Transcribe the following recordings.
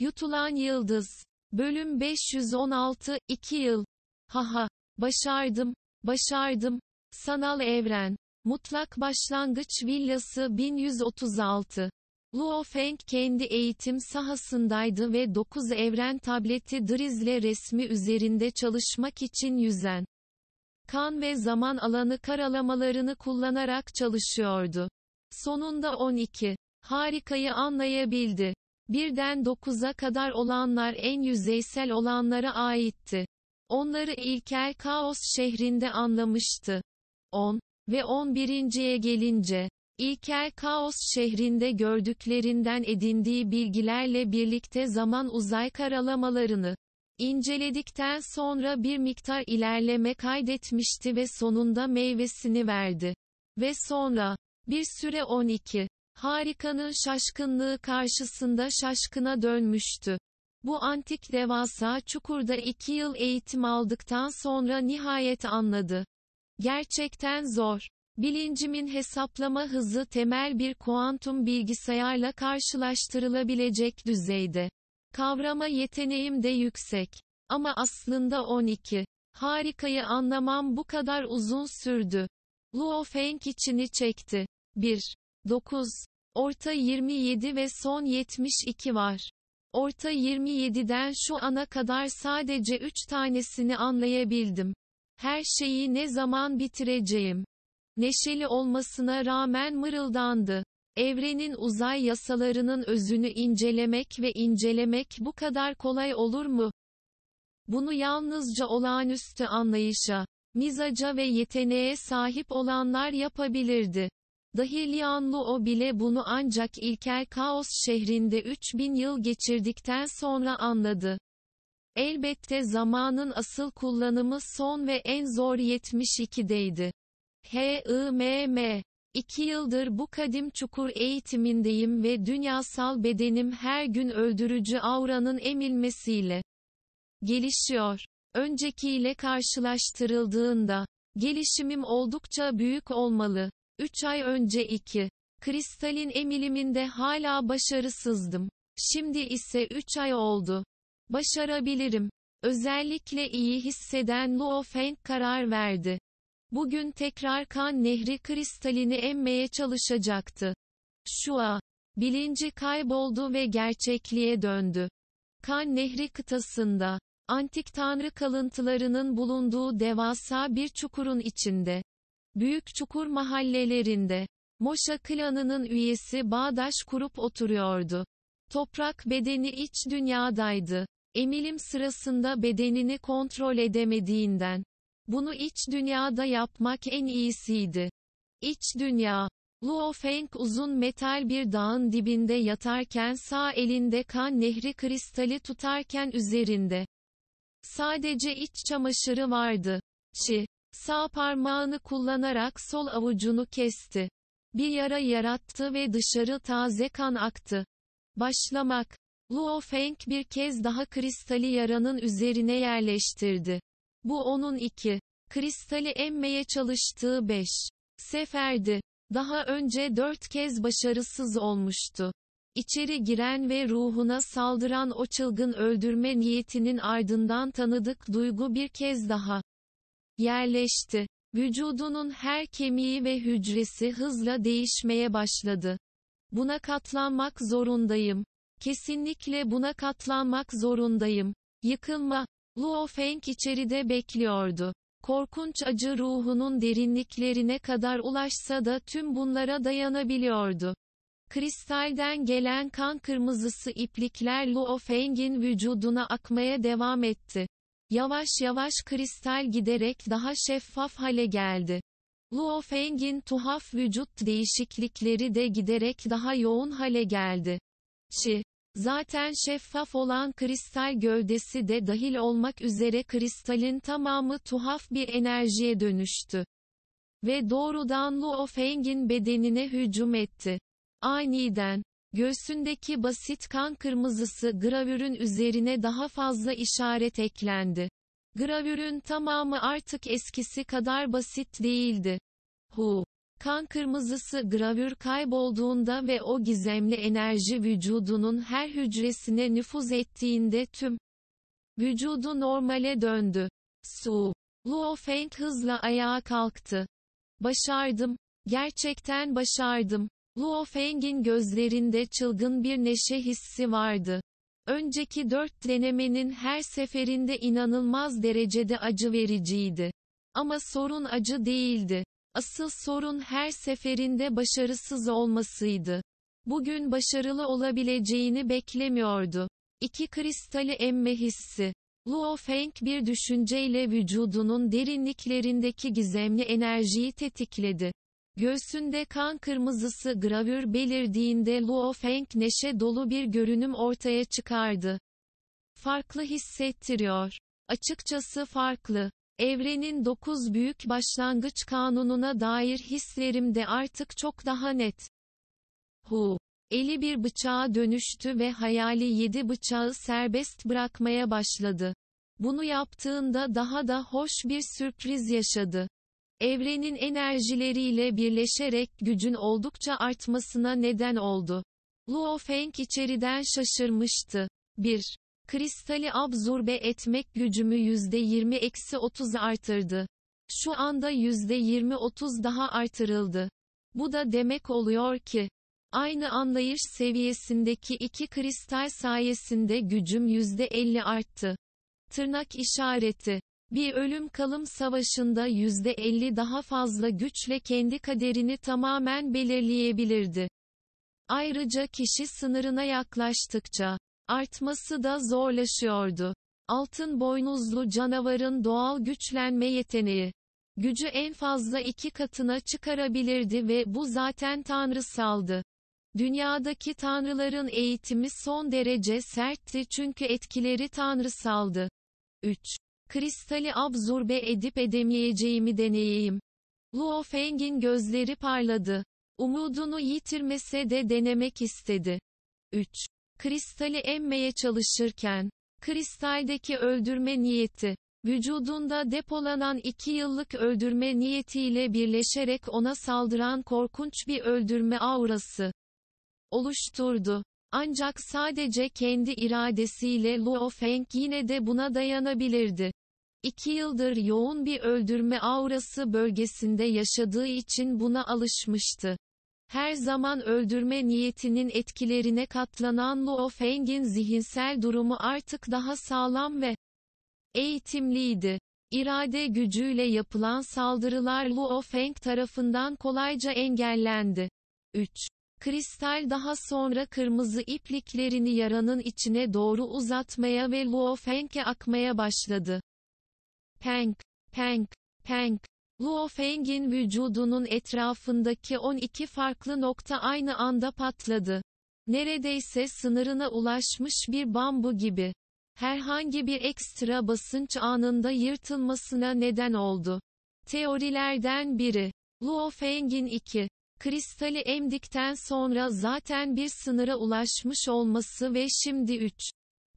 Yutulan Yıldız. Bölüm 516, 2 yıl. Haha, başardım, başardım. Sanal Evren. Mutlak Başlangıç Villası 1136. Luo Feng kendi eğitim sahasındaydı ve 9 evren tableti Drizle resmi üzerinde çalışmak için yüzen kan ve zaman alanı karalamalarını kullanarak çalışıyordu. Sonunda 12. Harikayı anlayabildi. 1'den 9'a kadar olanlar en yüzeysel olanlara aitti. Onları ilkel kaos şehrinde anlamıştı. 10 ve 11.ye gelince, ilkel kaos şehrinde gördüklerinden edindiği bilgilerle birlikte zaman uzay karalamalarını inceledikten sonra bir miktar ilerleme kaydetmişti ve sonunda meyvesini verdi. Ve sonra, bir süre 12 Harikanın şaşkınlığı karşısında şaşkına dönmüştü. Bu antik devasa çukurda iki yıl eğitim aldıktan sonra nihayet anladı. Gerçekten zor. Bilincimin hesaplama hızı temel bir kuantum bilgisayarla karşılaştırılabilecek düzeyde. Kavrama yeteneğim de yüksek. Ama aslında 12. Harikayı anlamam bu kadar uzun sürdü. Luo Feng içini çekti. 1. 9. Orta 27 ve son 72 var. Orta 27'den şu ana kadar sadece 3 tanesini anlayabildim. Her şeyi ne zaman bitireceğim? Neşeli olmasına rağmen mırıldandı. Evrenin uzay yasalarının özünü incelemek ve incelemek bu kadar kolay olur mu? Bunu yalnızca olağanüstü anlayışa, mizaca ve yeteneğe sahip olanlar yapabilirdi. Dahilyanlı o bile bunu ancak ilkel kaos şehrinde 3000 yıl geçirdikten sonra anladı. Elbette zamanın asıl kullanımı son ve en zor 72'deydi. H.I.M.M. İki yıldır bu kadim çukur eğitimindeyim ve dünyasal bedenim her gün öldürücü auranın emilmesiyle gelişiyor. Öncekiyle karşılaştırıldığında, gelişimim oldukça büyük olmalı. 3 ay önce 2. Kristalin emiliminde hala başarısızdım. Şimdi ise 3 ay oldu. Başarabilirim. Özellikle iyi hisseden Luo Feng karar verdi. Bugün tekrar kan nehri kristalini emmeye çalışacaktı. Şua, bilinci kayboldu ve gerçekliğe döndü. Kan nehri kıtasında, antik tanrı kalıntılarının bulunduğu devasa bir çukurun içinde, Büyük çukur mahallelerinde, Moşa klanının üyesi Bağdaş kurup oturuyordu. Toprak bedeni iç dünyadaydı. Emilim sırasında bedenini kontrol edemediğinden. Bunu iç dünyada yapmak en iyisiydi. İç dünya. Luo Feng uzun metal bir dağın dibinde yatarken sağ elinde kan nehri kristali tutarken üzerinde. Sadece iç çamaşırı vardı. Çi. Sağ parmağını kullanarak sol avucunu kesti. Bir yara yarattı ve dışarı taze kan aktı. Başlamak. Luo Feng bir kez daha kristali yaranın üzerine yerleştirdi. Bu onun iki. Kristali emmeye çalıştığı beş. Seferdi. Daha önce dört kez başarısız olmuştu. İçeri giren ve ruhuna saldıran o çılgın öldürme niyetinin ardından tanıdık duygu bir kez daha yerleşti. Vücudunun her kemiği ve hücresi hızla değişmeye başladı. Buna katlanmak zorundayım. Kesinlikle buna katlanmak zorundayım. Yıkılma. Luo Feng içeride bekliyordu. Korkunç acı ruhunun derinliklerine kadar ulaşsa da tüm bunlara dayanabiliyordu. Kristalden gelen kan kırmızısı iplikler Luo Feng'in vücuduna akmaya devam etti. Yavaş yavaş kristal giderek daha şeffaf hale geldi. Luo Feng'in tuhaf vücut değişiklikleri de giderek daha yoğun hale geldi. Şi, zaten şeffaf olan kristal gövdesi de dahil olmak üzere kristalin tamamı tuhaf bir enerjiye dönüştü. Ve doğrudan Luo Feng'in bedenine hücum etti. Aniden, Göğsündeki basit kan kırmızısı gravürün üzerine daha fazla işaret eklendi. Gravürün tamamı artık eskisi kadar basit değildi. Hu. Kan kırmızısı gravür kaybolduğunda ve o gizemli enerji vücudunun her hücresine nüfuz ettiğinde tüm vücudu normale döndü. Su. Luo Feng hızla ayağa kalktı. Başardım. Gerçekten başardım. Luo Feng'in gözlerinde çılgın bir neşe hissi vardı. Önceki dört denemenin her seferinde inanılmaz derecede acı vericiydi. Ama sorun acı değildi. Asıl sorun her seferinde başarısız olmasıydı. Bugün başarılı olabileceğini beklemiyordu. İki kristali emme hissi. Luo Feng bir düşünceyle vücudunun derinliklerindeki gizemli enerjiyi tetikledi. Göğsünde kan kırmızısı gravür belirdiğinde Luo Feng neşe dolu bir görünüm ortaya çıkardı. Farklı hissettiriyor. Açıkçası farklı. Evrenin dokuz büyük başlangıç kanununa dair hislerim de artık çok daha net. Hu. Eli bir bıçağa dönüştü ve hayali yedi bıçağı serbest bırakmaya başladı. Bunu yaptığında daha da hoş bir sürpriz yaşadı evrenin enerjileriyle birleşerek gücün oldukça artmasına neden oldu. Luo Feng içeriden şaşırmıştı. 1. Kristali absorbe etmek gücümü %20-30 artırdı. Şu anda %20-30 daha artırıldı. Bu da demek oluyor ki, aynı anlayış seviyesindeki iki kristal sayesinde gücüm %50 arttı. Tırnak işareti bir ölüm kalım savaşında %50 daha fazla güçle kendi kaderini tamamen belirleyebilirdi. Ayrıca kişi sınırına yaklaştıkça artması da zorlaşıyordu. Altın boynuzlu canavarın doğal güçlenme yeteneği gücü en fazla iki katına çıkarabilirdi ve bu zaten tanrısaldı. Dünyadaki tanrıların eğitimi son derece sertti çünkü etkileri tanrısaldı. 3. Kristali absorbe edip edemeyeceğimi deneyeyim. Luo Feng'in gözleri parladı. Umudunu yitirmese de denemek istedi. 3. Kristali emmeye çalışırken, kristaldeki öldürme niyeti, vücudunda depolanan iki yıllık öldürme niyetiyle birleşerek ona saldıran korkunç bir öldürme aurası oluşturdu. Ancak sadece kendi iradesiyle Luo Feng yine de buna dayanabilirdi. İki yıldır yoğun bir öldürme aurası bölgesinde yaşadığı için buna alışmıştı. Her zaman öldürme niyetinin etkilerine katlanan Luo Feng'in zihinsel durumu artık daha sağlam ve eğitimliydi. İrade gücüyle yapılan saldırılar Luo Feng tarafından kolayca engellendi. 3. Kristal daha sonra kırmızı ipliklerini yaranın içine doğru uzatmaya ve Luo Feng'e akmaya başladı. Peng, Peng, Peng. Luo Feng'in vücudunun etrafındaki 12 farklı nokta aynı anda patladı. Neredeyse sınırına ulaşmış bir bambu gibi. Herhangi bir ekstra basınç anında yırtılmasına neden oldu. Teorilerden biri. Luo Feng'in 2. Kristali emdikten sonra zaten bir sınıra ulaşmış olması ve şimdi 3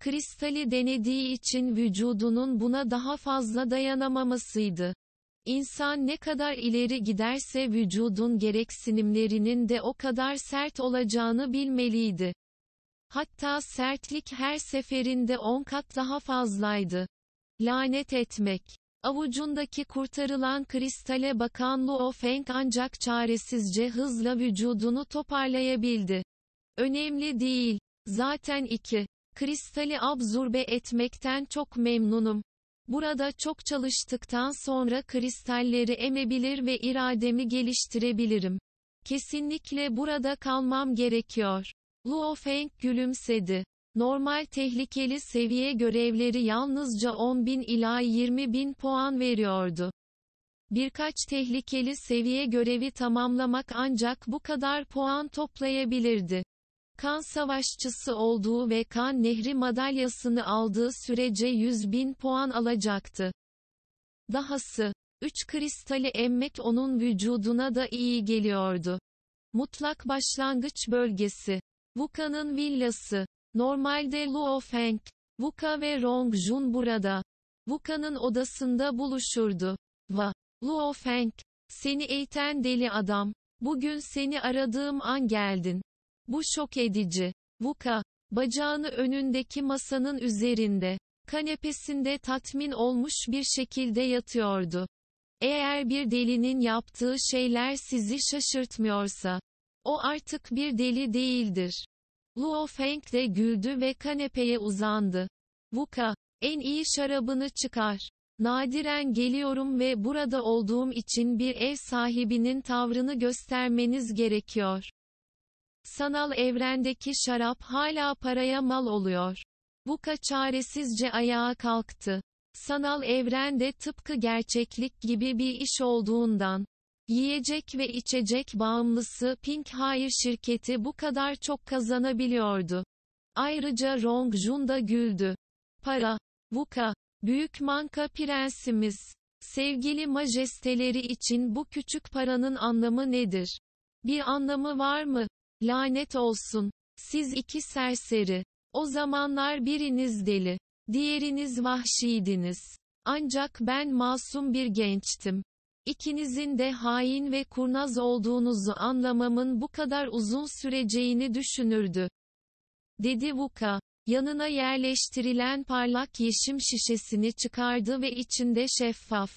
kristali denediği için vücudunun buna daha fazla dayanamamasıydı. İnsan ne kadar ileri giderse vücudun gereksinimlerinin de o kadar sert olacağını bilmeliydi. Hatta sertlik her seferinde on kat daha fazlaydı. Lanet etmek. Avucundaki kurtarılan kristale bakan Luo Feng ancak çaresizce hızla vücudunu toparlayabildi. Önemli değil. Zaten iki Kristali absorbe etmekten çok memnunum. Burada çok çalıştıktan sonra kristalleri emebilir ve irademi geliştirebilirim. Kesinlikle burada kalmam gerekiyor. Luo Feng gülümsedi. Normal tehlikeli seviye görevleri yalnızca 10.000 ila 20.000 puan veriyordu. Birkaç tehlikeli seviye görevi tamamlamak ancak bu kadar puan toplayabilirdi. Kan savaşçısı olduğu ve Kan Nehri madalyasını aldığı sürece 100 bin puan alacaktı. Dahası, 3 kristali emmek onun vücuduna da iyi geliyordu. Mutlak başlangıç bölgesi. Vuka'nın villası. Normalde Luo Feng, Vuka ve Rong Jun burada. Vuka'nın odasında buluşurdu. Va, Luo Feng, seni eğiten deli adam, bugün seni aradığım an geldin. Bu şok edici. Vuka, bacağını önündeki masanın üzerinde, kanepesinde tatmin olmuş bir şekilde yatıyordu. Eğer bir delinin yaptığı şeyler sizi şaşırtmıyorsa, o artık bir deli değildir. Luo Feng de güldü ve kanepeye uzandı. Vuka, en iyi şarabını çıkar. Nadiren geliyorum ve burada olduğum için bir ev sahibinin tavrını göstermeniz gerekiyor. Sanal evrendeki şarap hala paraya mal oluyor. Bu çaresizce ayağa kalktı. Sanal evrende tıpkı gerçeklik gibi bir iş olduğundan, yiyecek ve içecek bağımlısı Pink Hire şirketi bu kadar çok kazanabiliyordu. Ayrıca Rong Jun da güldü. Para, VUKA, Büyük Manka Prensimiz. Sevgili majesteleri için bu küçük paranın anlamı nedir? Bir anlamı var mı? Lanet olsun. Siz iki serseri. O zamanlar biriniz deli. Diğeriniz vahşiydiniz. Ancak ben masum bir gençtim. İkinizin de hain ve kurnaz olduğunuzu anlamamın bu kadar uzun süreceğini düşünürdü. Dedi Vuka. Yanına yerleştirilen parlak yeşim şişesini çıkardı ve içinde şeffaf,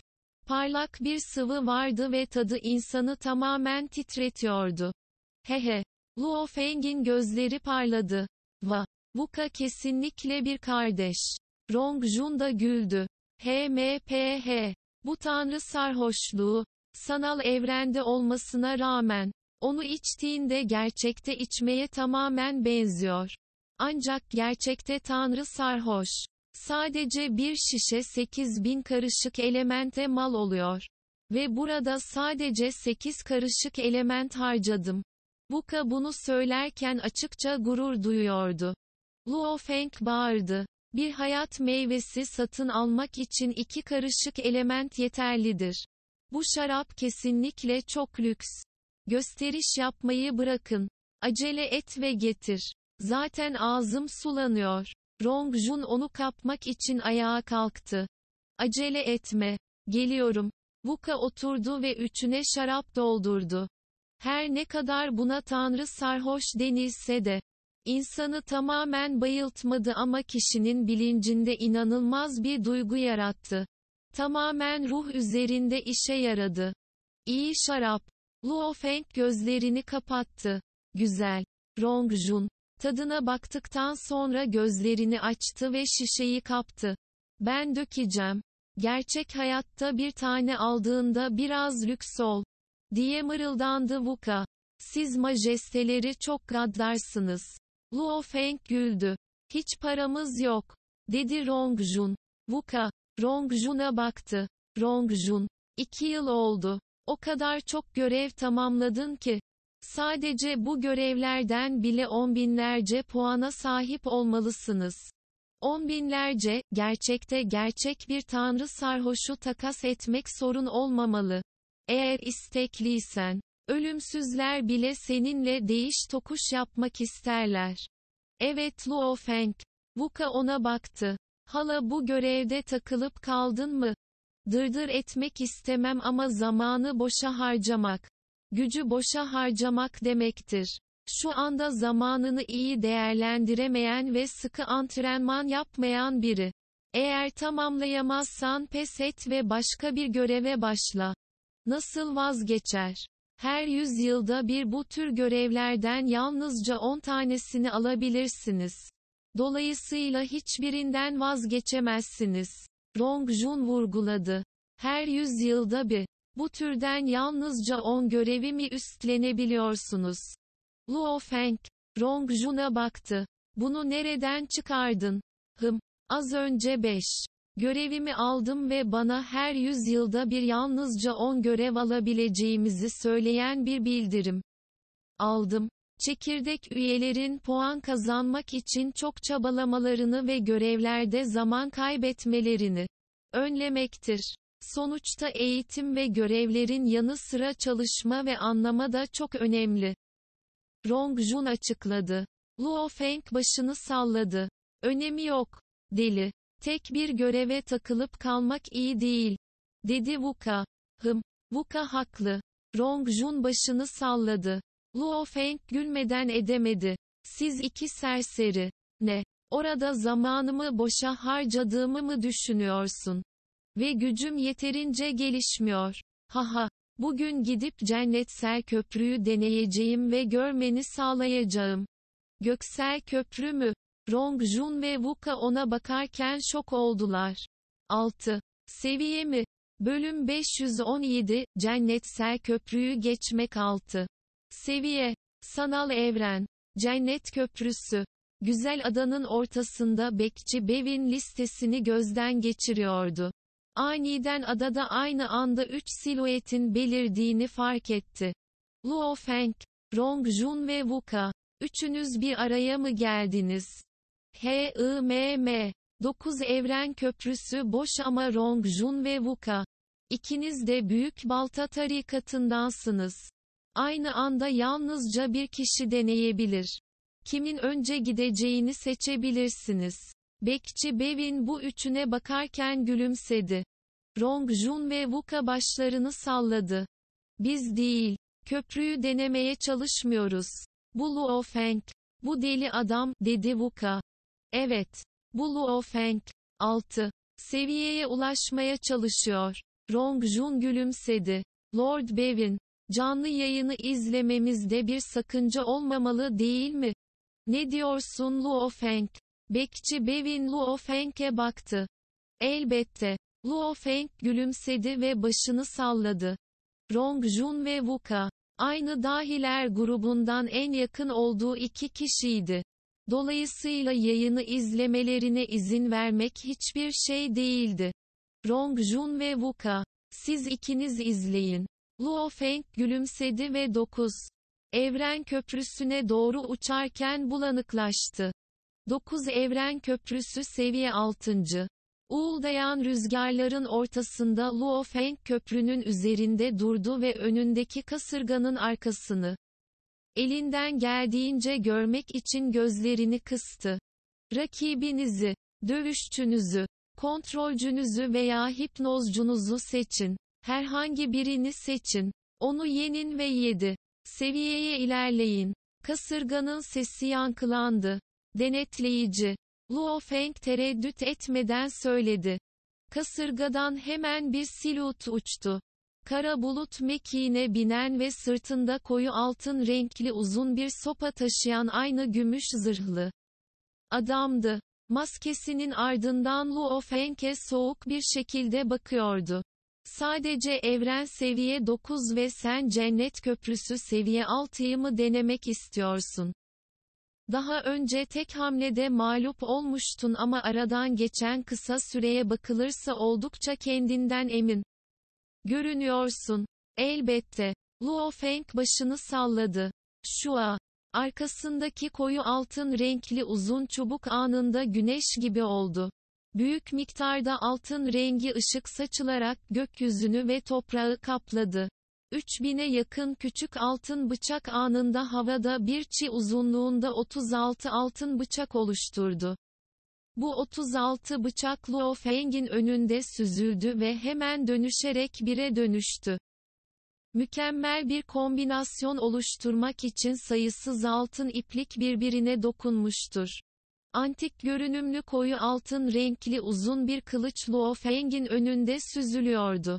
parlak bir sıvı vardı ve tadı insanı tamamen titretiyordu. Hehe, Luo Feng'in gözleri parladı. Va, Vuka kesinlikle bir kardeş. Rong Jun da güldü. HMPH. Bu tanrı sarhoşluğu, sanal evrende olmasına rağmen, onu içtiğinde gerçekte içmeye tamamen benziyor. Ancak gerçekte tanrı sarhoş. Sadece bir şişe 8000 karışık elemente mal oluyor. Ve burada sadece 8 karışık element harcadım. Buka bunu söylerken açıkça gurur duyuyordu. Luo Feng bağırdı. Bir hayat meyvesi satın almak için iki karışık element yeterlidir. Bu şarap kesinlikle çok lüks. Gösteriş yapmayı bırakın. Acele et ve getir. Zaten ağzım sulanıyor. Rong Jun onu kapmak için ayağa kalktı. Acele etme. Geliyorum. Vuka oturdu ve üçüne şarap doldurdu. Her ne kadar buna Tanrı sarhoş denilse de, insanı tamamen bayıltmadı ama kişinin bilincinde inanılmaz bir duygu yarattı. Tamamen ruh üzerinde işe yaradı. İyi şarap. Luo Feng gözlerini kapattı. Güzel. Rongjun. Tadına baktıktan sonra gözlerini açtı ve şişeyi kaptı. Ben dökeceğim. Gerçek hayatta bir tane aldığında biraz lüks ol diye mırıldandı Vuka. Siz majesteleri çok gaddarsınız. Luo Feng güldü. Hiç paramız yok, dedi Rongjun. Vuka, Rongjun'a baktı. Rongjun, iki yıl oldu. O kadar çok görev tamamladın ki. Sadece bu görevlerden bile on binlerce puana sahip olmalısınız. On binlerce, gerçekte gerçek bir tanrı sarhoşu takas etmek sorun olmamalı. Eğer istekliysen, ölümsüzler bile seninle değiş tokuş yapmak isterler. Evet Luo Feng. Vuka ona baktı. Hala bu görevde takılıp kaldın mı? Dırdır etmek istemem ama zamanı boşa harcamak. Gücü boşa harcamak demektir. Şu anda zamanını iyi değerlendiremeyen ve sıkı antrenman yapmayan biri. Eğer tamamlayamazsan pes et ve başka bir göreve başla. Nasıl vazgeçer? Her yüzyılda bir bu tür görevlerden yalnızca 10 tanesini alabilirsiniz. Dolayısıyla hiçbirinden vazgeçemezsiniz. Rong Jun vurguladı. Her yüzyılda bir, bu türden yalnızca 10 görevi mi üstlenebiliyorsunuz? Luo Feng, Rong Jun'a baktı. Bunu nereden çıkardın? Hım, az önce 5. Görevimi aldım ve bana her yüzyılda bir yalnızca 10 görev alabileceğimizi söyleyen bir bildirim aldım. Çekirdek üyelerin puan kazanmak için çok çabalamalarını ve görevlerde zaman kaybetmelerini önlemektir. Sonuçta eğitim ve görevlerin yanı sıra çalışma ve anlama da çok önemli. Rong Jun açıkladı. Luo Feng başını salladı. Önemi yok. Deli. Tek bir göreve takılıp kalmak iyi değil. Dedi Vuka. Hım. Vuka haklı. Rong Jun başını salladı. Luo Feng gülmeden edemedi. Siz iki serseri. Ne? Orada zamanımı boşa harcadığımı mı düşünüyorsun? Ve gücüm yeterince gelişmiyor. Haha. Bugün gidip cennetsel köprüyü deneyeceğim ve görmeni sağlayacağım. Göksel köprü mü? Rong Jun ve Wuka ona bakarken şok oldular. 6. Seviye mi? Bölüm 517, Cennetsel Köprüyü Geçmek 6. Seviye. Sanal Evren. Cennet Köprüsü. Güzel adanın ortasında bekçi Bev'in listesini gözden geçiriyordu. Aniden adada aynı anda üç siluetin belirdiğini fark etti. Luo Feng, Rong Jun ve Wuka. Üçünüz bir araya mı geldiniz? HIMM 9 Evren Köprüsü boş ama Rong Jun ve Vuka. İkiniz de Büyük Balta tarikatandansınız. Aynı anda yalnızca bir kişi deneyebilir. Kimin önce gideceğini seçebilirsiniz. Bekçi Bevin bu üçüne bakarken gülümsedi. Rong Jun ve Vuka başlarını salladı. Biz değil, köprüyü denemeye çalışmıyoruz. Bu Luo Feng, bu deli adam, dedi Vuka. Evet. Bu Luo Feng, 6. Seviyeye ulaşmaya çalışıyor. Rong Jun gülümsedi. Lord Bevin, canlı yayını izlememizde bir sakınca olmamalı değil mi? Ne diyorsun Luo Feng? Bekçi Bevin Luo Feng'e baktı. Elbette. Luo Feng gülümsedi ve başını salladı. Rong Jun ve Wuka, aynı dahiler grubundan en yakın olduğu iki kişiydi. Dolayısıyla yayını izlemelerine izin vermek hiçbir şey değildi. Rong Jun ve Wuka. Siz ikiniz izleyin. Luo Feng gülümsedi ve 9. Evren Köprüsü'ne doğru uçarken bulanıklaştı. 9 Evren Köprüsü seviye 6. Uğuldayan rüzgarların ortasında Luo Feng köprünün üzerinde durdu ve önündeki kasırganın arkasını Elinden geldiğince görmek için gözlerini kıstı. Rakibinizi, dövüşçünüzü, kontrolcünüzü veya hipnozcunuzu seçin. Herhangi birini seçin. Onu yenin ve yedi. Seviyeye ilerleyin. Kasırganın sesi yankılandı. Denetleyici. Luo Feng tereddüt etmeden söyledi. Kasırgadan hemen bir silut uçtu. Kara bulut mekiğine binen ve sırtında koyu altın renkli uzun bir sopa taşıyan aynı gümüş zırhlı adamdı. Maskesinin ardından Luo Feng'e soğuk bir şekilde bakıyordu. Sadece evren seviye 9 ve sen cennet köprüsü seviye 6'yı mı denemek istiyorsun? Daha önce tek hamlede mağlup olmuştun ama aradan geçen kısa süreye bakılırsa oldukça kendinden emin. Görünüyorsun. Elbette. Luo Feng başını salladı. Şua. Arkasındaki koyu altın renkli uzun çubuk anında güneş gibi oldu. Büyük miktarda altın rengi ışık saçılarak gökyüzünü ve toprağı kapladı. 3000'e yakın küçük altın bıçak anında havada bir çi uzunluğunda 36 altın bıçak oluşturdu. Bu 36 bıçaklı ofengin önünde süzüldü ve hemen dönüşerek bire dönüştü. Mükemmel bir kombinasyon oluşturmak için sayısız altın iplik birbirine dokunmuştur. Antik görünümlü koyu altın renkli uzun bir kılıç Luofeng'in önünde süzülüyordu.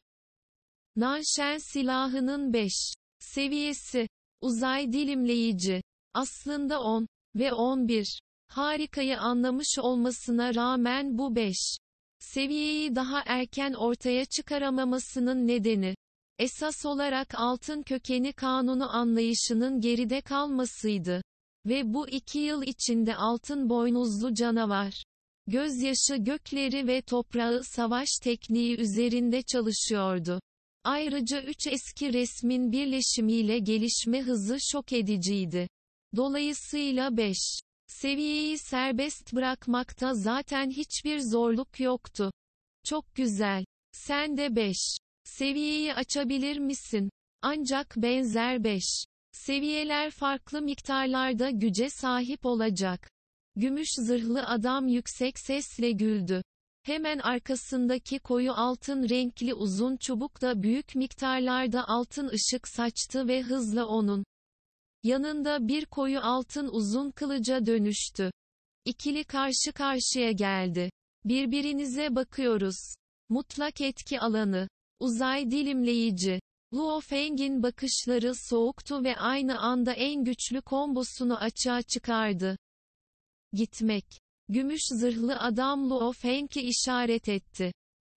Nanshen silahının 5. Seviyesi. Uzay dilimleyici. Aslında 10 ve 11. Harikayı anlamış olmasına rağmen bu 5 seviyeyi daha erken ortaya çıkaramamasının nedeni esas olarak altın kökeni kanunu anlayışının geride kalmasıydı ve bu iki yıl içinde altın boynuzlu canavar gözyaşı gökleri ve toprağı savaş tekniği üzerinde çalışıyordu. Ayrıca üç eski resmin birleşimiyle gelişme hızı şok ediciydi. Dolayısıyla 5. Seviyeyi serbest bırakmakta zaten hiçbir zorluk yoktu. Çok güzel. Sen de 5. Seviyeyi açabilir misin? Ancak benzer 5. Seviyeler farklı miktarlarda güce sahip olacak. Gümüş zırhlı adam yüksek sesle güldü. Hemen arkasındaki koyu altın renkli uzun çubuk da büyük miktarlarda altın ışık saçtı ve hızla onun Yanında bir koyu altın uzun kılıca dönüştü. İkili karşı karşıya geldi. Birbirinize bakıyoruz. Mutlak etki alanı. Uzay dilimleyici. Luo Feng'in bakışları soğuktu ve aynı anda en güçlü kombosunu açığa çıkardı. Gitmek. Gümüş zırhlı adam Luo Feng'i işaret etti.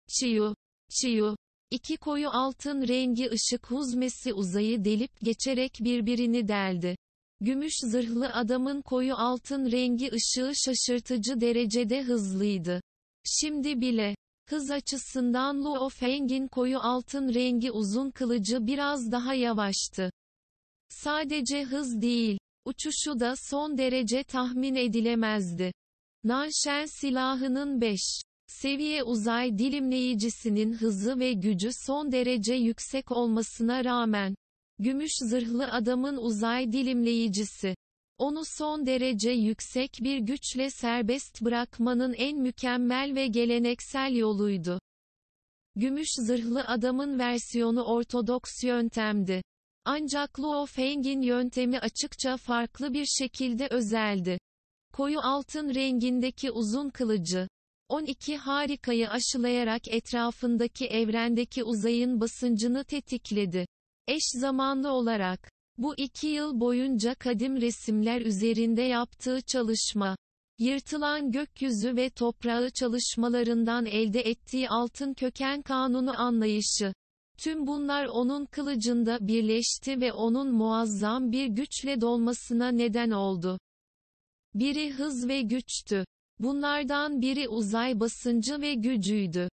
Chiyu. Chiyu. İki koyu altın rengi ışık huzmesi uzayı delip geçerek birbirini deldi. Gümüş zırhlı adamın koyu altın rengi ışığı şaşırtıcı derecede hızlıydı. Şimdi bile, hız açısından Luo Feng'in koyu altın rengi uzun kılıcı biraz daha yavaştı. Sadece hız değil, uçuşu da son derece tahmin edilemezdi. Nanşen silahının 5. Seviye uzay dilimleyicisinin hızı ve gücü son derece yüksek olmasına rağmen, gümüş zırhlı adamın uzay dilimleyicisi, onu son derece yüksek bir güçle serbest bırakmanın en mükemmel ve geleneksel yoluydu. Gümüş zırhlı adamın versiyonu ortodoks yöntemdi. Ancak Luo Feng'in yöntemi açıkça farklı bir şekilde özeldi. Koyu altın rengindeki uzun kılıcı, 12 harikayı aşılayarak etrafındaki evrendeki uzayın basıncını tetikledi. Eş zamanlı olarak, bu iki yıl boyunca kadim resimler üzerinde yaptığı çalışma, yırtılan gökyüzü ve toprağı çalışmalarından elde ettiği altın köken kanunu anlayışı, Tüm bunlar onun kılıcında birleşti ve onun muazzam bir güçle dolmasına neden oldu. Biri hız ve güçtü. Bunlardan biri uzay basıncı ve gücüydü.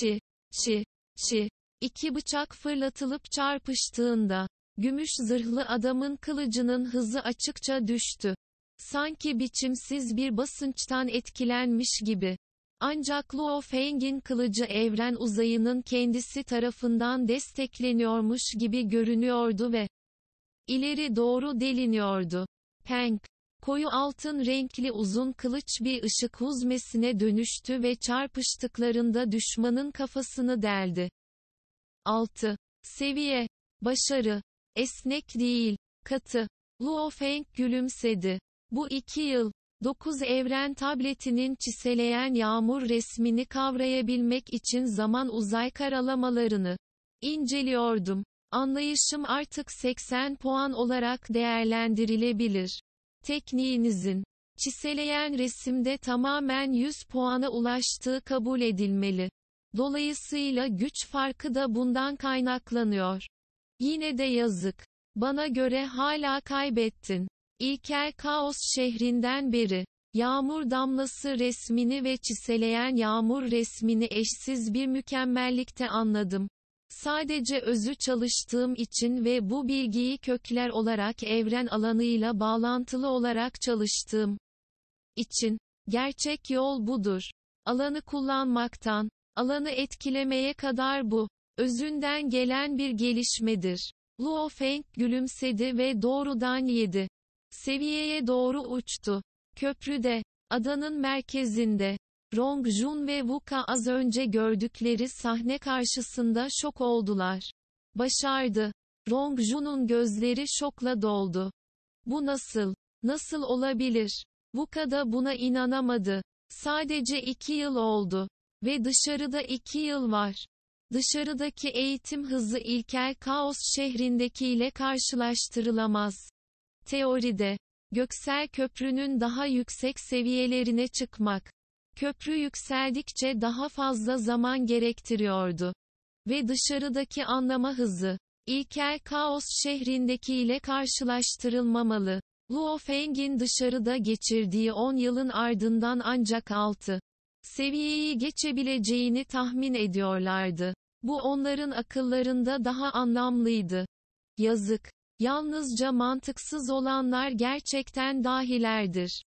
Çi, çi, çi. İki bıçak fırlatılıp çarpıştığında, gümüş zırhlı adamın kılıcının hızı açıkça düştü. Sanki biçimsiz bir basınçtan etkilenmiş gibi. Ancak Luo Feng'in kılıcı evren uzayının kendisi tarafından destekleniyormuş gibi görünüyordu ve ileri doğru deliniyordu. Peng, Koyu altın renkli uzun kılıç bir ışık huzmesine dönüştü ve çarpıştıklarında düşmanın kafasını deldi. 6. Seviye. Başarı. Esnek değil. Katı. Luo Feng gülümsedi. Bu iki yıl, 9 evren tabletinin çiseleyen yağmur resmini kavrayabilmek için zaman uzay karalamalarını inceliyordum. Anlayışım artık 80 puan olarak değerlendirilebilir tekniğinizin, çiseleyen resimde tamamen 100 puana ulaştığı kabul edilmeli. Dolayısıyla güç farkı da bundan kaynaklanıyor. Yine de yazık. Bana göre hala kaybettin. İlkel kaos şehrinden beri. Yağmur damlası resmini ve çiseleyen yağmur resmini eşsiz bir mükemmellikte anladım. Sadece özü çalıştığım için ve bu bilgiyi kökler olarak evren alanıyla bağlantılı olarak çalıştığım için. Gerçek yol budur. Alanı kullanmaktan, alanı etkilemeye kadar bu. Özünden gelen bir gelişmedir. Luo Feng gülümsedi ve doğrudan yedi. Seviyeye doğru uçtu. Köprüde, adanın merkezinde, Rong Jun ve Wuka az önce gördükleri sahne karşısında şok oldular. Başardı. Rong Jun'un gözleri şokla doldu. Bu nasıl? Nasıl olabilir? Wuka da buna inanamadı. Sadece iki yıl oldu. Ve dışarıda iki yıl var. Dışarıdaki eğitim hızı ilkel kaos şehrindekiyle karşılaştırılamaz. Teoride, göksel köprünün daha yüksek seviyelerine çıkmak, Köprü yükseldikçe daha fazla zaman gerektiriyordu. Ve dışarıdaki anlama hızı. İlkel kaos Şehrindeki ile karşılaştırılmamalı. Luo Feng'in dışarıda geçirdiği 10 yılın ardından ancak 6 seviyeyi geçebileceğini tahmin ediyorlardı. Bu onların akıllarında daha anlamlıydı. Yazık. Yalnızca mantıksız olanlar gerçekten dahilerdir.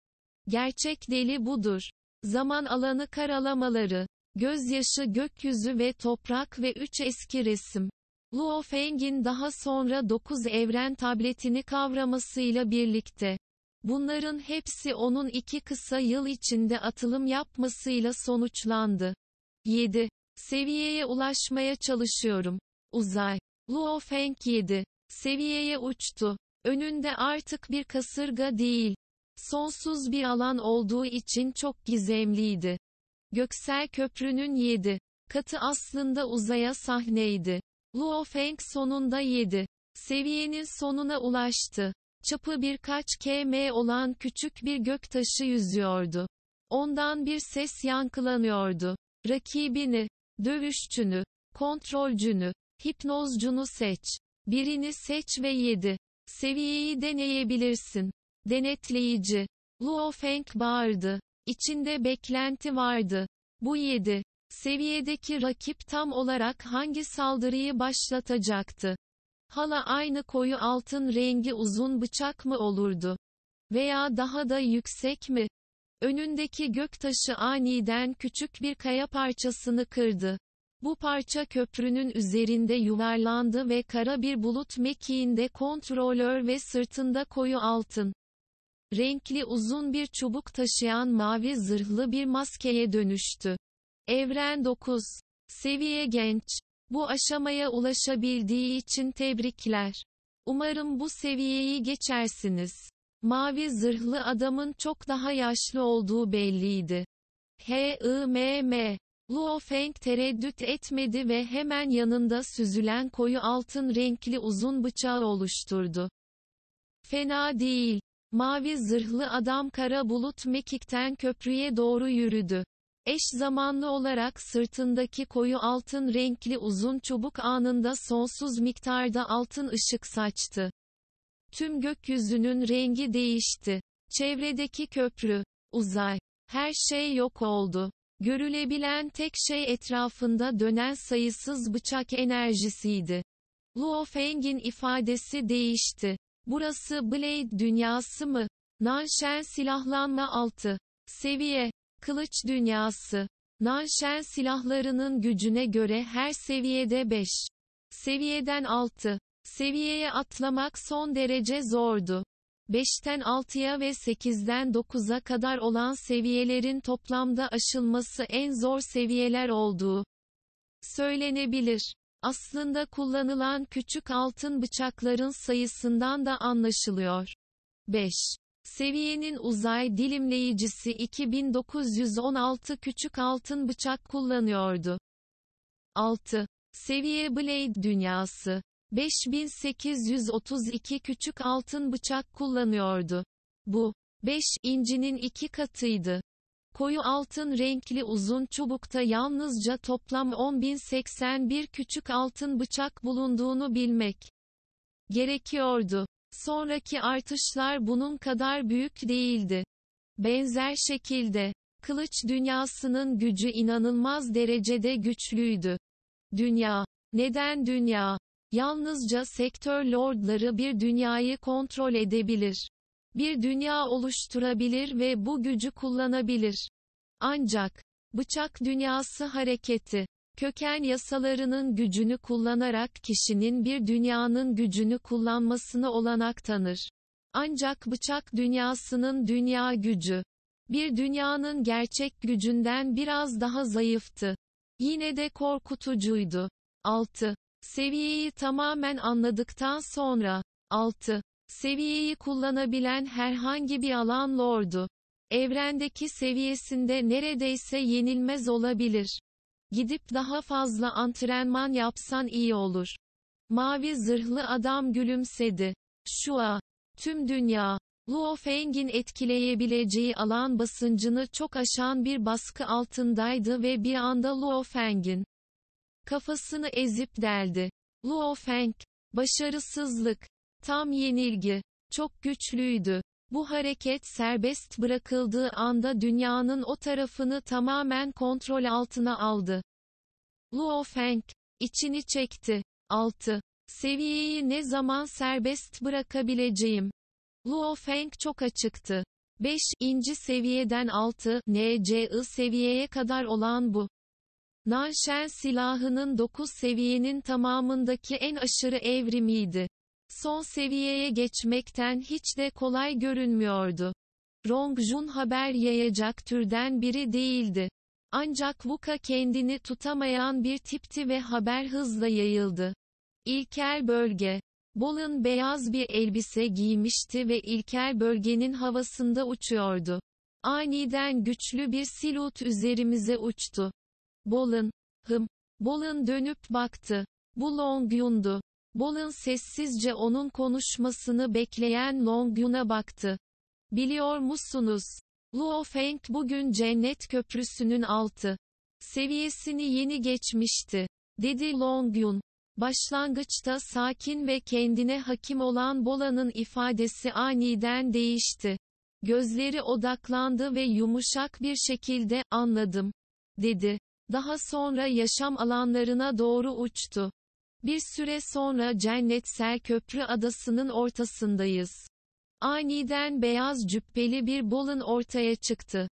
Gerçek deli budur zaman alanı karalamaları, gözyaşı gökyüzü ve toprak ve üç eski resim. Luo Feng'in daha sonra 9 evren tabletini kavramasıyla birlikte, bunların hepsi onun iki kısa yıl içinde atılım yapmasıyla sonuçlandı. 7. Seviyeye ulaşmaya çalışıyorum. Uzay. Luo Feng 7. Seviyeye uçtu. Önünde artık bir kasırga değil, Sonsuz bir alan olduğu için çok gizemliydi. Göksel Köprü'nün 7 katı aslında uzaya sahneydi. Luo Feng sonunda 7 seviyenin sonuna ulaştı. Çapı birkaç km olan küçük bir gök taşı yüzüyordu. Ondan bir ses yankılanıyordu. Rakibini, dövüşçünü, kontrolcünü, hipnozcunu seç. Birini seç ve 7 seviyeyi deneyebilirsin. Denetleyici. Luo Feng bağırdı. İçinde beklenti vardı. Bu 7. Seviyedeki rakip tam olarak hangi saldırıyı başlatacaktı? Hala aynı koyu altın rengi uzun bıçak mı olurdu? Veya daha da yüksek mi? Önündeki göktaşı aniden küçük bir kaya parçasını kırdı. Bu parça köprünün üzerinde yuvarlandı ve kara bir bulut mekiğinde kontrolör ve sırtında koyu altın renkli uzun bir çubuk taşıyan mavi zırhlı bir maskeye dönüştü. Evren 9. Seviye genç. Bu aşamaya ulaşabildiği için tebrikler. Umarım bu seviyeyi geçersiniz. Mavi zırhlı adamın çok daha yaşlı olduğu belliydi. H.I.M.M. Luo Feng tereddüt etmedi ve hemen yanında süzülen koyu altın renkli uzun bıçağı oluşturdu. Fena değil. Mavi zırhlı adam kara bulut mekikten köprüye doğru yürüdü. Eş zamanlı olarak sırtındaki koyu altın renkli uzun çubuk anında sonsuz miktarda altın ışık saçtı. Tüm gökyüzünün rengi değişti. Çevredeki köprü, uzay, her şey yok oldu. Görülebilen tek şey etrafında dönen sayısız bıçak enerjisiydi. Luo Feng'in ifadesi değişti. Burası Blade dünyası mı? Nanşer silahlanma altı Seviye. Kılıç dünyası. Nanşer silahlarının gücüne göre her seviyede 5. Seviyeden 6. Seviyeye atlamak son derece zordu. 5'ten 6'ya ve 8'den 9'a kadar olan seviyelerin toplamda aşılması en zor seviyeler olduğu söylenebilir aslında kullanılan küçük altın bıçakların sayısından da anlaşılıyor. 5. Seviyenin uzay dilimleyicisi 2916 küçük altın bıçak kullanıyordu. 6. Seviye Blade dünyası 5832 küçük altın bıçak kullanıyordu. Bu 5 incinin iki katıydı. Koyu altın renkli uzun çubukta yalnızca toplam 10.081 küçük altın bıçak bulunduğunu bilmek gerekiyordu. Sonraki artışlar bunun kadar büyük değildi. Benzer şekilde, kılıç dünyasının gücü inanılmaz derecede güçlüydü. Dünya. Neden dünya? Yalnızca sektör lordları bir dünyayı kontrol edebilir bir dünya oluşturabilir ve bu gücü kullanabilir. Ancak, bıçak dünyası hareketi, köken yasalarının gücünü kullanarak kişinin bir dünyanın gücünü kullanmasına olanak tanır. Ancak bıçak dünyasının dünya gücü, bir dünyanın gerçek gücünden biraz daha zayıftı. Yine de korkutucuydu. 6. Seviyeyi tamamen anladıktan sonra, 6. Seviyeyi kullanabilen herhangi bir alan lordu. Evrendeki seviyesinde neredeyse yenilmez olabilir. Gidip daha fazla antrenman yapsan iyi olur. Mavi zırhlı adam gülümsedi. Şu Şua. Tüm dünya. Luo Feng'in etkileyebileceği alan basıncını çok aşan bir baskı altındaydı ve bir anda Luo Feng'in kafasını ezip deldi. Luo Feng, başarısızlık, Tam yenilgi. Çok güçlüydü. Bu hareket serbest bırakıldığı anda dünyanın o tarafını tamamen kontrol altına aldı. Luo Feng, içini çekti. 6. Seviyeyi ne zaman serbest bırakabileceğim? Luo Feng çok açıktı. 5. inci seviyeden 6. NCI seviyeye kadar olan bu. Nanshen silahının 9 seviyenin tamamındaki en aşırı evrimiydi son seviyeye geçmekten hiç de kolay görünmüyordu. Rong Jun haber yayacak türden biri değildi. Ancak Vuka kendini tutamayan bir tipti ve haber hızla yayıldı. İlker bölge. Bolun beyaz bir elbise giymişti ve İlker bölgenin havasında uçuyordu. Aniden güçlü bir silut üzerimize uçtu. Bolun. hım, Bolun dönüp baktı. Bu Longyun'du. Bolin sessizce onun konuşmasını bekleyen Longyun'a baktı. Biliyor musunuz? Luo Feng bugün cennet köprüsünün altı seviyesini yeni geçmişti, dedi Longyun. Başlangıçta sakin ve kendine hakim olan Bola'nın ifadesi aniden değişti. Gözleri odaklandı ve yumuşak bir şekilde, anladım, dedi. Daha sonra yaşam alanlarına doğru uçtu. Bir süre sonra Cennetsel Köprü adasının ortasındayız. Aniden beyaz cübbeli bir Bolin ortaya çıktı.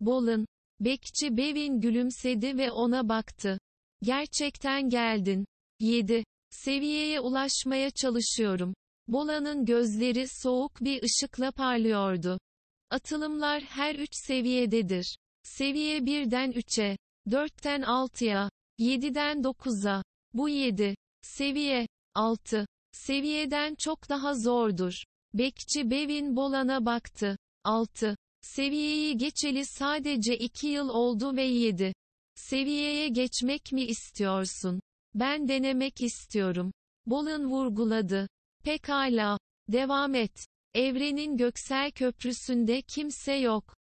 Bolin, bekçi Bevin gülümsedi ve ona baktı. Gerçekten geldin. 7. Seviyeye ulaşmaya çalışıyorum. Bola'nın gözleri soğuk bir ışıkla parlıyordu. Atılımlar her 3 seviyededir. Seviye 1'den 3'e, 4'ten 6'ya, 7'den 9'a. Bu 7. Seviye 6. Seviyeden çok daha zordur. Bekçi Bevin Bolan'a baktı. 6. Seviyeyi geçeli sadece 2 yıl oldu ve 7. Seviyeye geçmek mi istiyorsun? Ben denemek istiyorum. Bolan vurguladı. Pekala. Devam et. Evrenin göksel köprüsünde kimse yok.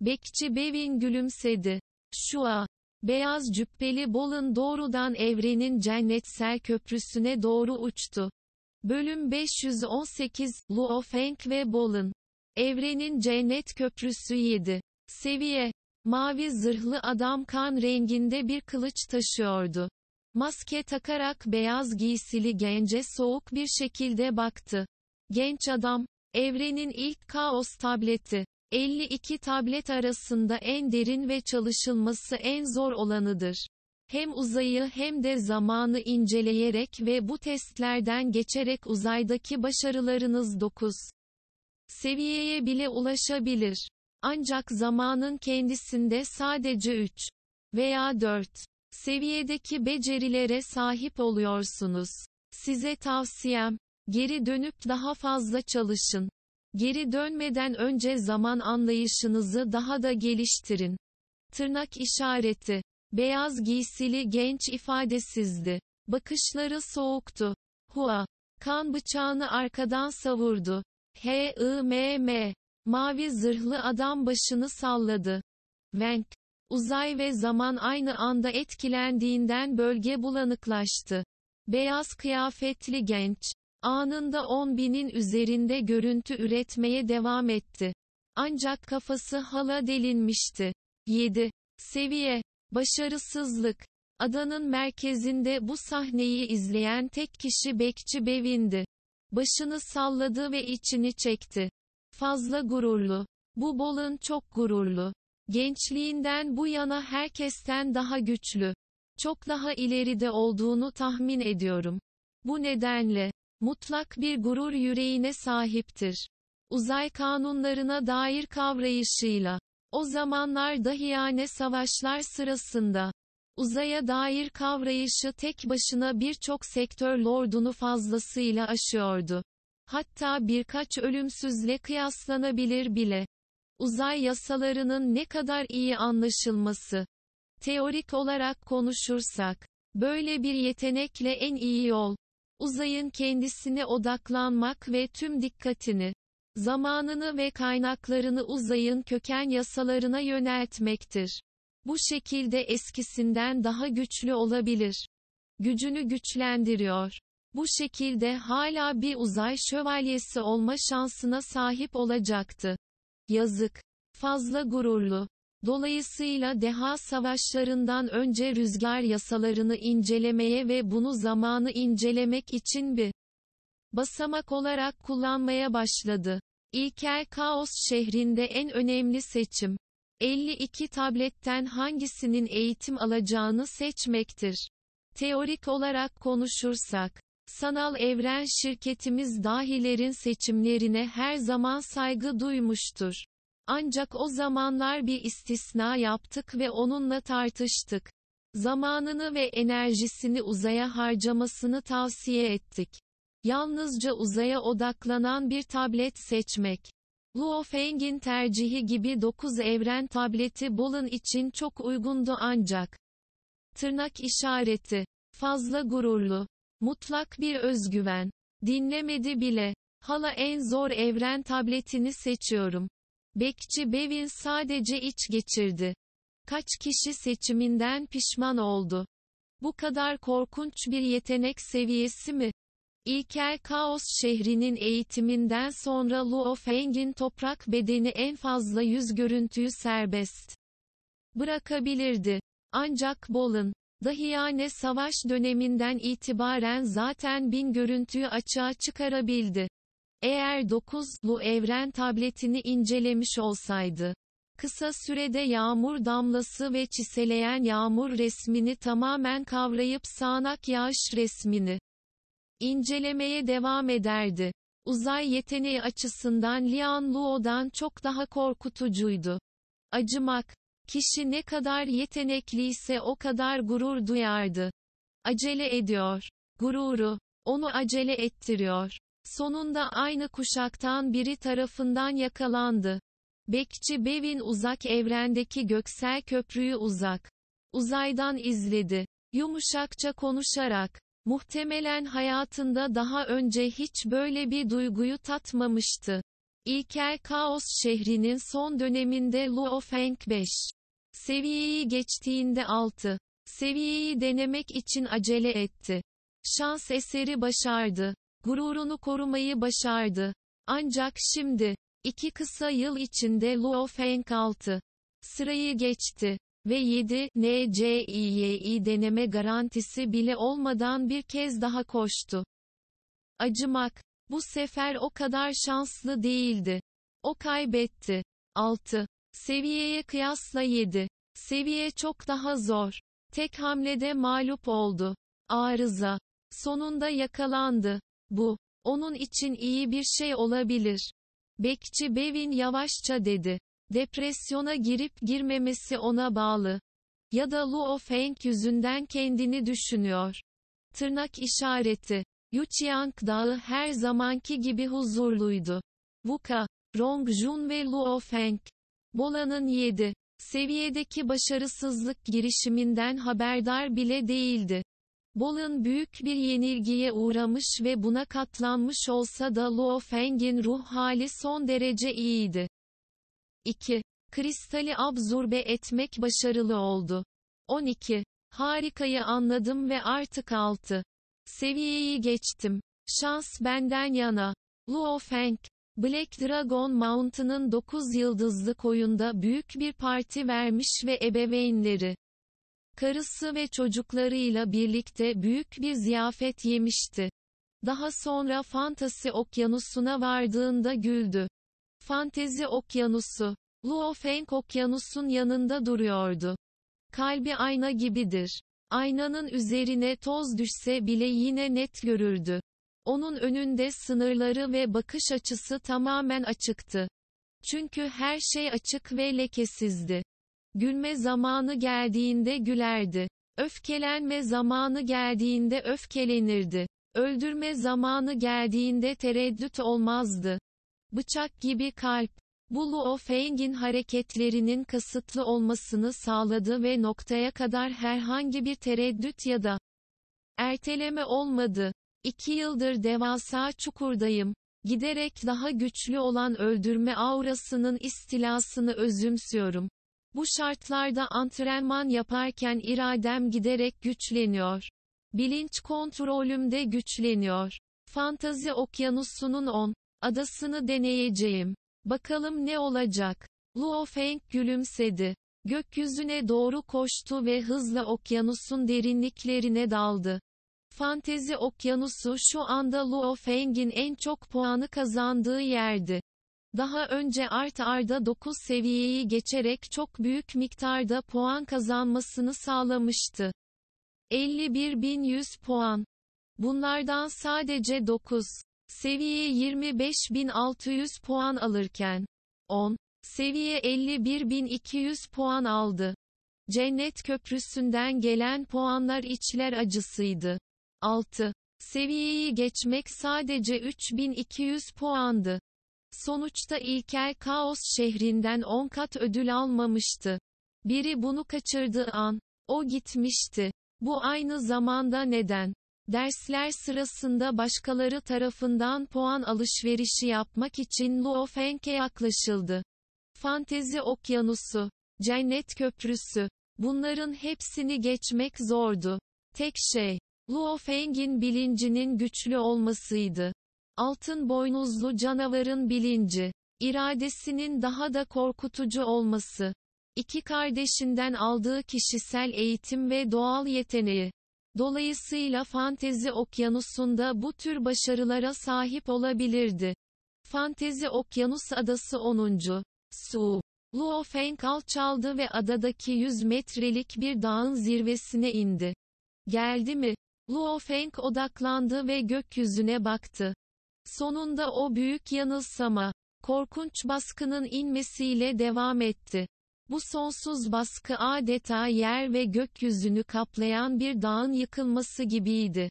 Bekçi Bevin gülümsedi. Şua. Beyaz cübbeli Bolin doğrudan evrenin cennetsel köprüsüne doğru uçtu. Bölüm 518, Luo Feng ve Bolin. Evrenin cennet köprüsü 7. Seviye. Mavi zırhlı adam kan renginde bir kılıç taşıyordu. Maske takarak beyaz giysili gence soğuk bir şekilde baktı. Genç adam, evrenin ilk kaos tableti. 52 tablet arasında en derin ve çalışılması en zor olanıdır. Hem uzayı hem de zamanı inceleyerek ve bu testlerden geçerek uzaydaki başarılarınız 9 seviyeye bile ulaşabilir. Ancak zamanın kendisinde sadece 3 veya 4 seviyedeki becerilere sahip oluyorsunuz. Size tavsiyem, geri dönüp daha fazla çalışın. Geri dönmeden önce zaman anlayışınızı daha da geliştirin. Tırnak işareti. Beyaz giysili genç ifadesizdi. Bakışları soğuktu. Hua. Kan bıçağını arkadan savurdu. H-I-M-M. Mavi zırhlı adam başını salladı. Venk, Uzay ve zaman aynı anda etkilendiğinden bölge bulanıklaştı. Beyaz kıyafetli genç. Anında 10 binin üzerinde görüntü üretmeye devam etti. Ancak kafası hala delinmişti. 7. Seviye. Başarısızlık. Adanın merkezinde bu sahneyi izleyen tek kişi Bekçi Bevin'di. Başını salladı ve içini çekti. Fazla gururlu. Bu Bol'un çok gururlu. Gençliğinden bu yana herkesten daha güçlü. Çok daha ileride olduğunu tahmin ediyorum. Bu nedenle, Mutlak bir gurur yüreğine sahiptir. Uzay kanunlarına dair kavrayışıyla. O zamanlar dahiyane savaşlar sırasında. Uzaya dair kavrayışı tek başına birçok sektör lordunu fazlasıyla aşıyordu. Hatta birkaç ölümsüzle kıyaslanabilir bile. Uzay yasalarının ne kadar iyi anlaşılması. Teorik olarak konuşursak, böyle bir yetenekle en iyi yol, uzayın kendisine odaklanmak ve tüm dikkatini, zamanını ve kaynaklarını uzayın köken yasalarına yöneltmektir. Bu şekilde eskisinden daha güçlü olabilir. Gücünü güçlendiriyor. Bu şekilde hala bir uzay şövalyesi olma şansına sahip olacaktı. Yazık. Fazla gururlu. Dolayısıyla deha savaşlarından önce rüzgar yasalarını incelemeye ve bunu zamanı incelemek için bir basamak olarak kullanmaya başladı. İlkel Kaos şehrinde en önemli seçim. 52 tabletten hangisinin eğitim alacağını seçmektir. Teorik olarak konuşursak, sanal evren şirketimiz dahilerin seçimlerine her zaman saygı duymuştur. Ancak o zamanlar bir istisna yaptık ve onunla tartıştık. Zamanını ve enerjisini uzaya harcamasını tavsiye ettik. Yalnızca uzaya odaklanan bir tablet seçmek. Luo Feng'in tercihi gibi 9 evren tableti Bolin için çok uygundu ancak. Tırnak işareti. Fazla gururlu. Mutlak bir özgüven. Dinlemedi bile. Hala en zor evren tabletini seçiyorum. Bekçi Bevin sadece iç geçirdi. Kaç kişi seçiminden pişman oldu? Bu kadar korkunç bir yetenek seviyesi mi? İlkel Kaos şehrinin eğitiminden sonra Luo Feng'in toprak bedeni en fazla yüz görüntüyü serbest bırakabilirdi. Ancak Bolin, Dahiyane savaş döneminden itibaren zaten bin görüntüyü açığa çıkarabildi. Eğer 9'lu evren tabletini incelemiş olsaydı, kısa sürede yağmur damlası ve çiseleyen yağmur resmini tamamen kavrayıp sağanak yağış resmini incelemeye devam ederdi. Uzay yeteneği açısından Lian Luo'dan çok daha korkutucuydu. Acımak, kişi ne kadar yetenekliyse o kadar gurur duyardı. Acele ediyor, gururu, onu acele ettiriyor. Sonunda aynı kuşaktan biri tarafından yakalandı. Bekçi Bevin uzak evrendeki göksel köprüyü uzak. Uzaydan izledi. Yumuşakça konuşarak. Muhtemelen hayatında daha önce hiç böyle bir duyguyu tatmamıştı. İlkel Kaos şehrinin son döneminde Luo Feng 5. Seviyeyi geçtiğinde 6. Seviyeyi denemek için acele etti. Şans eseri başardı gururunu korumayı başardı. Ancak şimdi, iki kısa yıl içinde Luo Feng 6 sırayı geçti ve 7 NCIYI deneme garantisi bile olmadan bir kez daha koştu. Acımak, bu sefer o kadar şanslı değildi. O kaybetti. 6. Seviyeye kıyasla 7. Seviye çok daha zor. Tek hamlede mağlup oldu. Arıza. Sonunda yakalandı. Bu, onun için iyi bir şey olabilir. Bekçi Bevin yavaşça dedi. Depresyona girip girmemesi ona bağlı. Ya da Luo Feng yüzünden kendini düşünüyor. Tırnak işareti. Yuqiang Dağı her zamanki gibi huzurluydu. Wuka, Rongjun ve Luo Feng. Bola'nın 7. Seviyedeki başarısızlık girişiminden haberdar bile değildi. Bolin büyük bir yenilgiye uğramış ve buna katlanmış olsa da Luo Feng'in ruh hali son derece iyiydi. 2. Kristali absorbe etmek başarılı oldu. 12. Harikayı anladım ve artık 6. Seviyeyi geçtim. Şans benden yana. Luo Feng, Black Dragon Mountain'ın 9 yıldızlı koyunda büyük bir parti vermiş ve ebeveynleri Karısı ve çocuklarıyla birlikte büyük bir ziyafet yemişti. Daha sonra Fantasi Okyanusu'na vardığında güldü. Fantezi Okyanusu, Luofeng Okyanus'un yanında duruyordu. Kalbi ayna gibidir. Aynanın üzerine toz düşse bile yine net görürdü. Onun önünde sınırları ve bakış açısı tamamen açıktı. Çünkü her şey açık ve lekesizdi. Gülme zamanı geldiğinde gülerdi. Öfkelenme zamanı geldiğinde öfkelenirdi. Öldürme zamanı geldiğinde tereddüt olmazdı. Bıçak gibi kalp. Bu Luo Feng'in hareketlerinin kasıtlı olmasını sağladı ve noktaya kadar herhangi bir tereddüt ya da erteleme olmadı. İki yıldır devasa çukurdayım. Giderek daha güçlü olan öldürme aurasının istilasını özümsüyorum. Bu şartlarda antrenman yaparken iradem giderek güçleniyor. Bilinç kontrolümde güçleniyor. Fantazi okyanusunun 10 adasını deneyeceğim. Bakalım ne olacak? Luo Feng gülümsedi. Gökyüzüne doğru koştu ve hızla okyanusun derinliklerine daldı. Fantezi okyanusu şu anda Luo Feng'in en çok puanı kazandığı yerdi. Daha önce art arda 9 seviyeyi geçerek çok büyük miktarda puan kazanmasını sağlamıştı. 51.100 puan. Bunlardan sadece 9 seviye 25.600 puan alırken 10 seviye 51.200 puan aldı. Cennet Köprüsü'nden gelen puanlar içler acısıydı. 6 seviyeyi geçmek sadece 3200 puandı. Sonuçta İlker Kaos şehrinden 10 kat ödül almamıştı. Biri bunu kaçırdığı an, o gitmişti. Bu aynı zamanda neden? Dersler sırasında başkaları tarafından puan alışverişi yapmak için Luofeng'e yaklaşıldı. Fantezi okyanusu, cennet köprüsü, bunların hepsini geçmek zordu. Tek şey, Luofeng'in bilincinin güçlü olmasıydı. Altın boynuzlu canavarın bilinci, iradesinin daha da korkutucu olması, iki kardeşinden aldığı kişisel eğitim ve doğal yeteneği. Dolayısıyla fantezi okyanusunda bu tür başarılara sahip olabilirdi. Fantezi Okyanus Adası 10. Su. Luo Feng alçaldı ve adadaki 100 metrelik bir dağın zirvesine indi. Geldi mi? Luo Feng odaklandı ve gökyüzüne baktı. Sonunda o büyük yanılsama, korkunç baskının inmesiyle devam etti. Bu sonsuz baskı adeta yer ve gökyüzünü kaplayan bir dağın yıkılması gibiydi.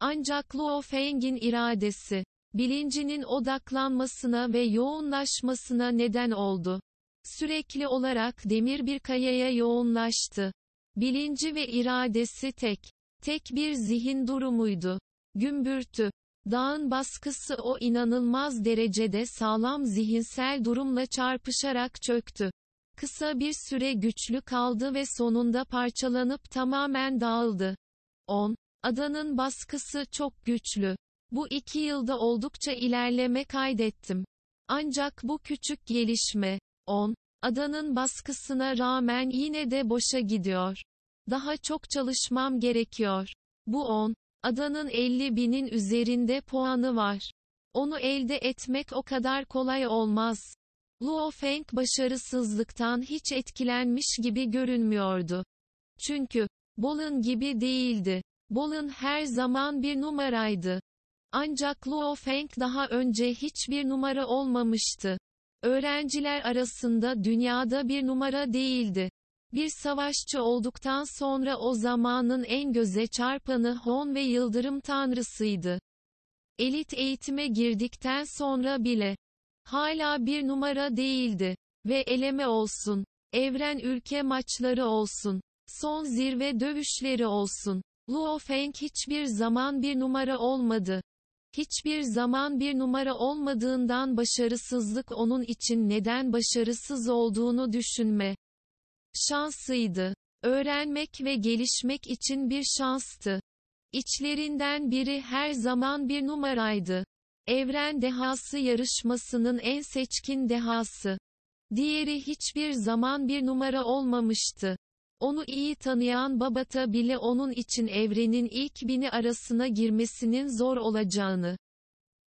Ancak Luo Feng'in iradesi, bilincinin odaklanmasına ve yoğunlaşmasına neden oldu. Sürekli olarak demir bir kayaya yoğunlaştı. Bilinci ve iradesi tek, tek bir zihin durumuydu. Gümbürtü, Dağın baskısı o inanılmaz derecede sağlam zihinsel durumla çarpışarak çöktü. Kısa bir süre güçlü kaldı ve sonunda parçalanıp tamamen dağıldı. 10. Adanın baskısı çok güçlü. Bu iki yılda oldukça ilerleme kaydettim. Ancak bu küçük gelişme. 10. Adanın baskısına rağmen yine de boşa gidiyor. Daha çok çalışmam gerekiyor. Bu 10. Adanın 50 binin üzerinde puanı var. Onu elde etmek o kadar kolay olmaz. Luo Feng başarısızlıktan hiç etkilenmiş gibi görünmüyordu. Çünkü, Bolin gibi değildi. Bolin her zaman bir numaraydı. Ancak Luo Feng daha önce hiçbir numara olmamıştı. Öğrenciler arasında dünyada bir numara değildi. Bir savaşçı olduktan sonra o zamanın en göze çarpanı Hon ve Yıldırım Tanrısıydı. Elit eğitime girdikten sonra bile hala bir numara değildi ve eleme olsun, evren ülke maçları olsun, son zirve dövüşleri olsun. Luo Feng hiçbir zaman bir numara olmadı. Hiçbir zaman bir numara olmadığından başarısızlık onun için neden başarısız olduğunu düşünme. Şansıydı. Öğrenmek ve gelişmek için bir şanstı. İçlerinden biri her zaman bir numaraydı. Evren dehası yarışmasının en seçkin dehası. Diğeri hiçbir zaman bir numara olmamıştı. Onu iyi tanıyan Babata bile onun için evrenin ilk bini arasına girmesinin zor olacağını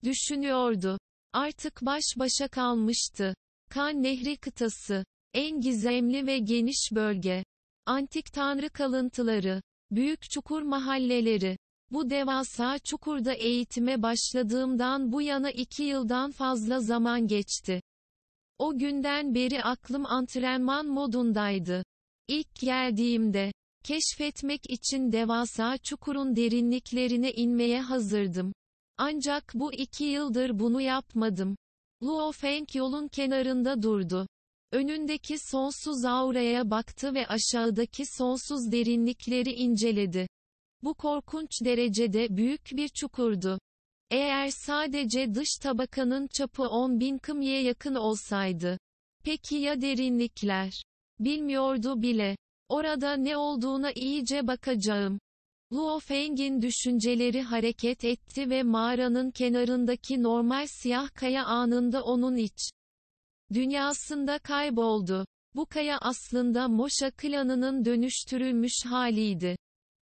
düşünüyordu. Artık baş başa kalmıştı. Kan Nehri kıtası en gizemli ve geniş bölge. Antik tanrı kalıntıları. Büyük çukur mahalleleri. Bu devasa çukurda eğitime başladığımdan bu yana iki yıldan fazla zaman geçti. O günden beri aklım antrenman modundaydı. İlk geldiğimde, keşfetmek için devasa çukurun derinliklerine inmeye hazırdım. Ancak bu iki yıldır bunu yapmadım. Luo Feng yolun kenarında durdu. Önündeki sonsuz auraya baktı ve aşağıdaki sonsuz derinlikleri inceledi. Bu korkunç derecede büyük bir çukurdu. Eğer sadece dış tabakanın çapı 10 bin kımye yakın olsaydı. Peki ya derinlikler? Bilmiyordu bile. Orada ne olduğuna iyice bakacağım. Luo Feng'in düşünceleri hareket etti ve mağaranın kenarındaki normal siyah kaya anında onun iç dünyasında kayboldu. Bu kaya aslında Moşa klanının dönüştürülmüş haliydi.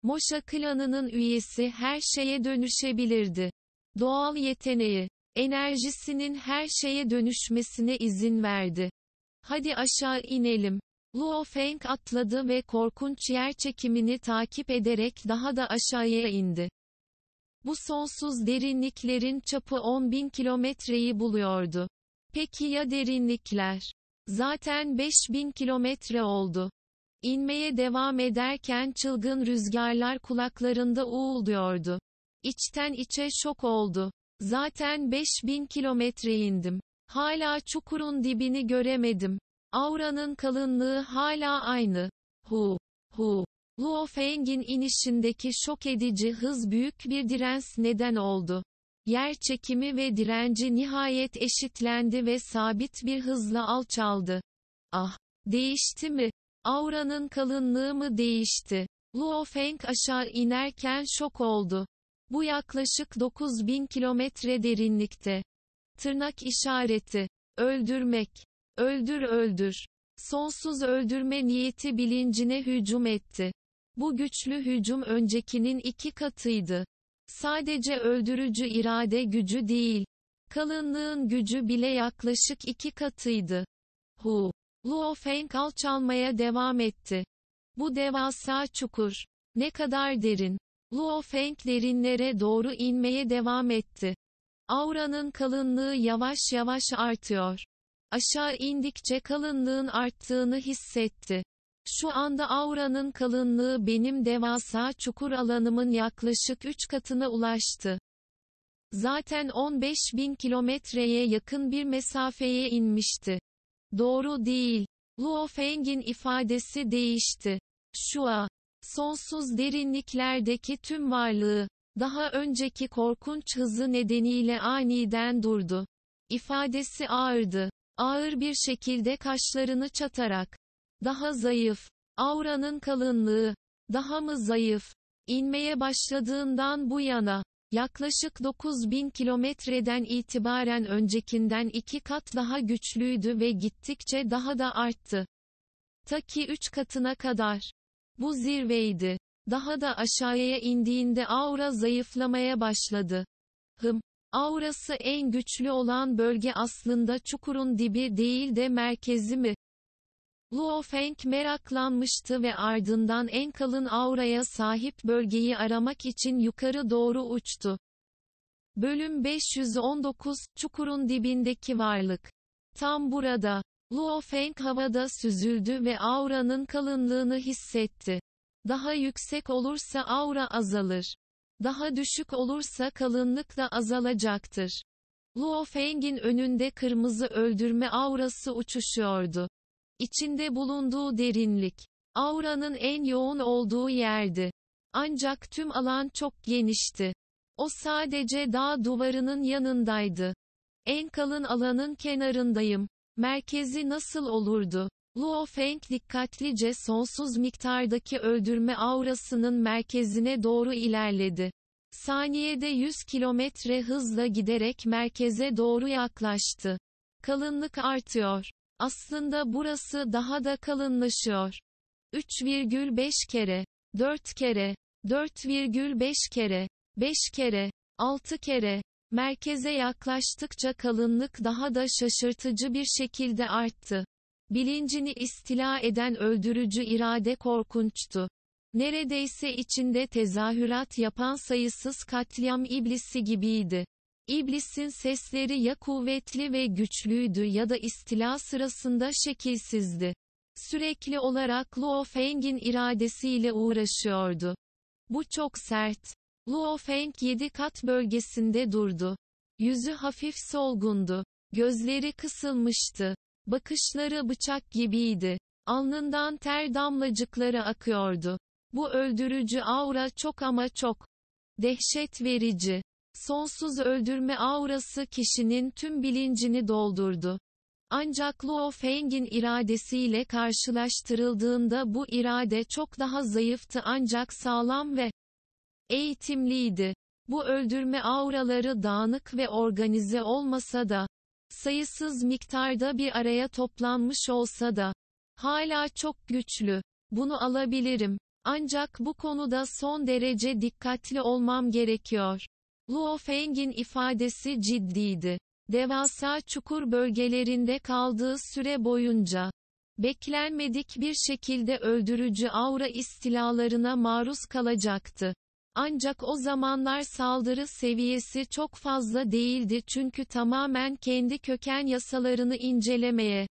Moşa klanının üyesi her şeye dönüşebilirdi. Doğal yeteneği, enerjisinin her şeye dönüşmesine izin verdi. Hadi aşağı inelim. Luo Feng atladı ve korkunç yer çekimini takip ederek daha da aşağıya indi. Bu sonsuz derinliklerin çapı 10 bin kilometreyi buluyordu. Peki ya derinlikler? Zaten 5000 kilometre oldu. İnmeye devam ederken çılgın rüzgarlar kulaklarında uğulduyordu. İçten içe şok oldu. Zaten 5000 kilometre indim. Hala çukurun dibini göremedim. Auranın kalınlığı hala aynı. Hu, hu. Luo Feng'in inişindeki şok edici hız büyük bir direns neden oldu. Yer çekimi ve direnci nihayet eşitlendi ve sabit bir hızla alçaldı. Ah! Değişti mi? Auranın kalınlığı mı değişti? Luo Feng aşağı inerken şok oldu. Bu yaklaşık 9000 kilometre derinlikte. Tırnak işareti. Öldürmek. Öldür öldür. Sonsuz öldürme niyeti bilincine hücum etti. Bu güçlü hücum öncekinin iki katıydı. Sadece öldürücü irade gücü değil. Kalınlığın gücü bile yaklaşık iki katıydı. Hu. Luo Feng alçalmaya devam etti. Bu devasa çukur. Ne kadar derin. Luo Feng derinlere doğru inmeye devam etti. Auranın kalınlığı yavaş yavaş artıyor. Aşağı indikçe kalınlığın arttığını hissetti. Şu anda auranın kalınlığı benim devasa çukur alanımın yaklaşık 3 katına ulaştı. Zaten 15 bin kilometreye yakın bir mesafeye inmişti. Doğru değil. Luo Feng'in ifadesi değişti. Şu an Sonsuz derinliklerdeki tüm varlığı, daha önceki korkunç hızı nedeniyle aniden durdu. İfadesi ağırdı. Ağır bir şekilde kaşlarını çatarak, daha zayıf. Auranın kalınlığı. Daha mı zayıf? İnmeye başladığından bu yana, yaklaşık 9000 kilometreden itibaren öncekinden iki kat daha güçlüydü ve gittikçe daha da arttı. Ta ki üç katına kadar. Bu zirveydi. Daha da aşağıya indiğinde aura zayıflamaya başladı. Hım. Aurası en güçlü olan bölge aslında çukurun dibi değil de merkezi mi? Luo Feng meraklanmıştı ve ardından en kalın auraya sahip bölgeyi aramak için yukarı doğru uçtu. Bölüm 519, Çukurun dibindeki varlık. Tam burada, Luo Feng havada süzüldü ve auranın kalınlığını hissetti. Daha yüksek olursa aura azalır. Daha düşük olursa kalınlık da azalacaktır. Luo Feng'in önünde kırmızı öldürme aurası uçuşuyordu içinde bulunduğu derinlik, auranın en yoğun olduğu yerdi. Ancak tüm alan çok genişti. O sadece dağ duvarının yanındaydı. En kalın alanın kenarındayım. Merkezi nasıl olurdu? Luo Feng dikkatlice sonsuz miktardaki öldürme aurasının merkezine doğru ilerledi. Saniyede 100 kilometre hızla giderek merkeze doğru yaklaştı. Kalınlık artıyor. Aslında burası daha da kalınlaşıyor. 3,5 kere, 4 kere, 4,5 kere, 5 kere, 6 kere, merkeze yaklaştıkça kalınlık daha da şaşırtıcı bir şekilde arttı. Bilincini istila eden öldürücü irade korkunçtu. Neredeyse içinde tezahürat yapan sayısız katliam iblisi gibiydi. İblisin sesleri ya kuvvetli ve güçlüydü ya da istila sırasında şekilsizdi. Sürekli olarak Luo Feng'in iradesiyle uğraşıyordu. Bu çok sert. Luo Feng yedi kat bölgesinde durdu. Yüzü hafif solgundu. Gözleri kısılmıştı. Bakışları bıçak gibiydi. Alnından ter damlacıkları akıyordu. Bu öldürücü aura çok ama çok dehşet verici. Sonsuz öldürme aurası kişinin tüm bilincini doldurdu. Ancak Luo Feng'in iradesiyle karşılaştırıldığında bu irade çok daha zayıftı ancak sağlam ve eğitimliydi. Bu öldürme auraları dağınık ve organize olmasa da, sayısız miktarda bir araya toplanmış olsa da, hala çok güçlü. Bunu alabilirim. Ancak bu konuda son derece dikkatli olmam gerekiyor. Luo Feng'in ifadesi ciddiydi. Devasa çukur bölgelerinde kaldığı süre boyunca beklenmedik bir şekilde öldürücü aura istilalarına maruz kalacaktı. Ancak o zamanlar saldırı seviyesi çok fazla değildi çünkü tamamen kendi köken yasalarını incelemeye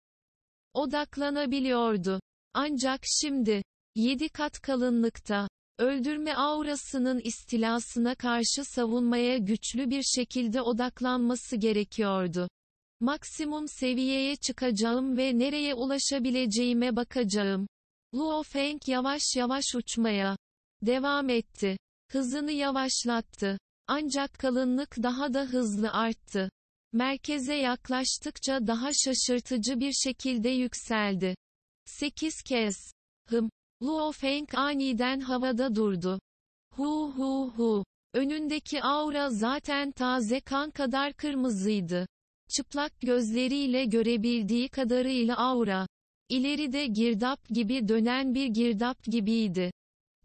odaklanabiliyordu. Ancak şimdi 7 kat kalınlıkta öldürme aurasının istilasına karşı savunmaya güçlü bir şekilde odaklanması gerekiyordu. Maksimum seviyeye çıkacağım ve nereye ulaşabileceğime bakacağım. Luo Feng yavaş yavaş uçmaya devam etti. Hızını yavaşlattı. Ancak kalınlık daha da hızlı arttı. Merkeze yaklaştıkça daha şaşırtıcı bir şekilde yükseldi. 8 kez. Hım. Luo Feng aniden havada durdu. Hu hu hu. Önündeki aura zaten taze kan kadar kırmızıydı. Çıplak gözleriyle görebildiği kadarıyla aura. İleride girdap gibi dönen bir girdap gibiydi.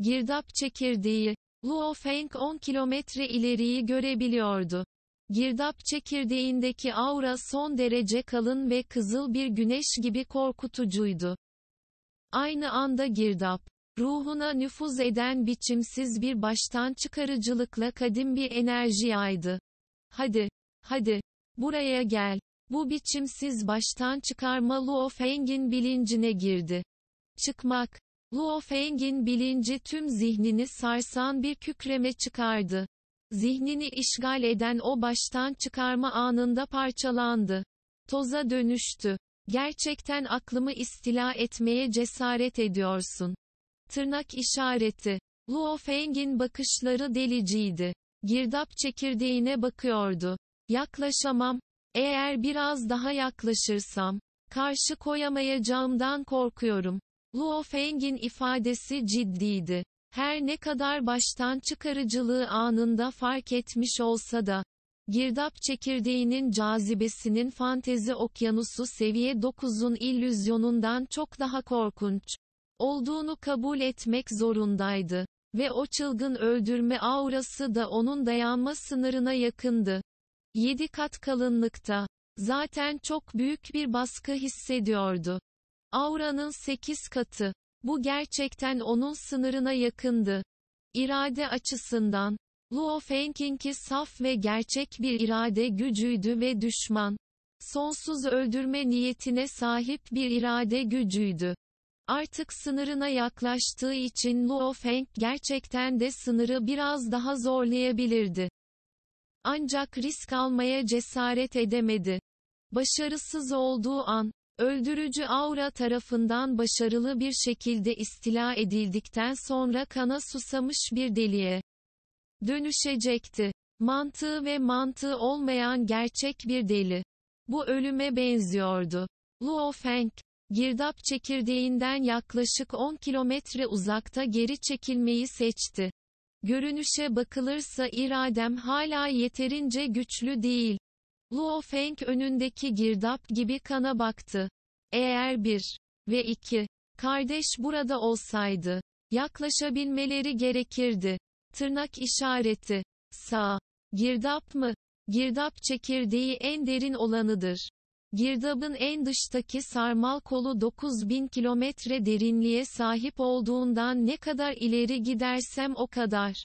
Girdap çekirdeği. Luo Feng 10 kilometre ileriyi görebiliyordu. Girdap çekirdeğindeki aura son derece kalın ve kızıl bir güneş gibi korkutucuydu aynı anda girdap, ruhuna nüfuz eden biçimsiz bir baştan çıkarıcılıkla kadim bir enerji yaydı. Hadi, hadi, buraya gel. Bu biçimsiz baştan çıkarma Luo Feng'in bilincine girdi. Çıkmak. Luo Feng'in bilinci tüm zihnini sarsan bir kükreme çıkardı. Zihnini işgal eden o baştan çıkarma anında parçalandı. Toza dönüştü. Gerçekten aklımı istila etmeye cesaret ediyorsun. Tırnak işareti. Luo Feng'in bakışları deliciydi. Girdap çekirdeğine bakıyordu. Yaklaşamam. Eğer biraz daha yaklaşırsam, karşı koyamayacağımdan korkuyorum. Luo Feng'in ifadesi ciddiydi. Her ne kadar baştan çıkarıcılığı anında fark etmiş olsa da, Girdap çekirdeğinin cazibesinin fantezi okyanusu seviye 9'un illüzyonundan çok daha korkunç olduğunu kabul etmek zorundaydı ve o çılgın öldürme aurası da onun dayanma sınırına yakındı. 7 kat kalınlıkta zaten çok büyük bir baskı hissediyordu. Auranın 8 katı bu gerçekten onun sınırına yakındı. İrade açısından Luo Fengqing'i saf ve gerçek bir irade gücüydü ve düşman sonsuz öldürme niyetine sahip bir irade gücüydü. Artık sınırına yaklaştığı için Luo Feng gerçekten de sınırı biraz daha zorlayabilirdi. Ancak risk almaya cesaret edemedi. Başarısız olduğu an, öldürücü aura tarafından başarılı bir şekilde istila edildikten sonra kana susamış bir deliye dönüşecekti. Mantığı ve mantığı olmayan gerçek bir deli. Bu ölüme benziyordu. Luo Feng, girdap çekirdeğinden yaklaşık 10 kilometre uzakta geri çekilmeyi seçti. Görünüşe bakılırsa iradem hala yeterince güçlü değil. Luo Feng önündeki girdap gibi kana baktı. Eğer bir ve iki kardeş burada olsaydı, yaklaşabilmeleri gerekirdi. Tırnak işareti. Sağ. Girdap mı? Girdap çekirdeği en derin olanıdır. Girdabın en dıştaki sarmal kolu 9000 kilometre derinliğe sahip olduğundan ne kadar ileri gidersem o kadar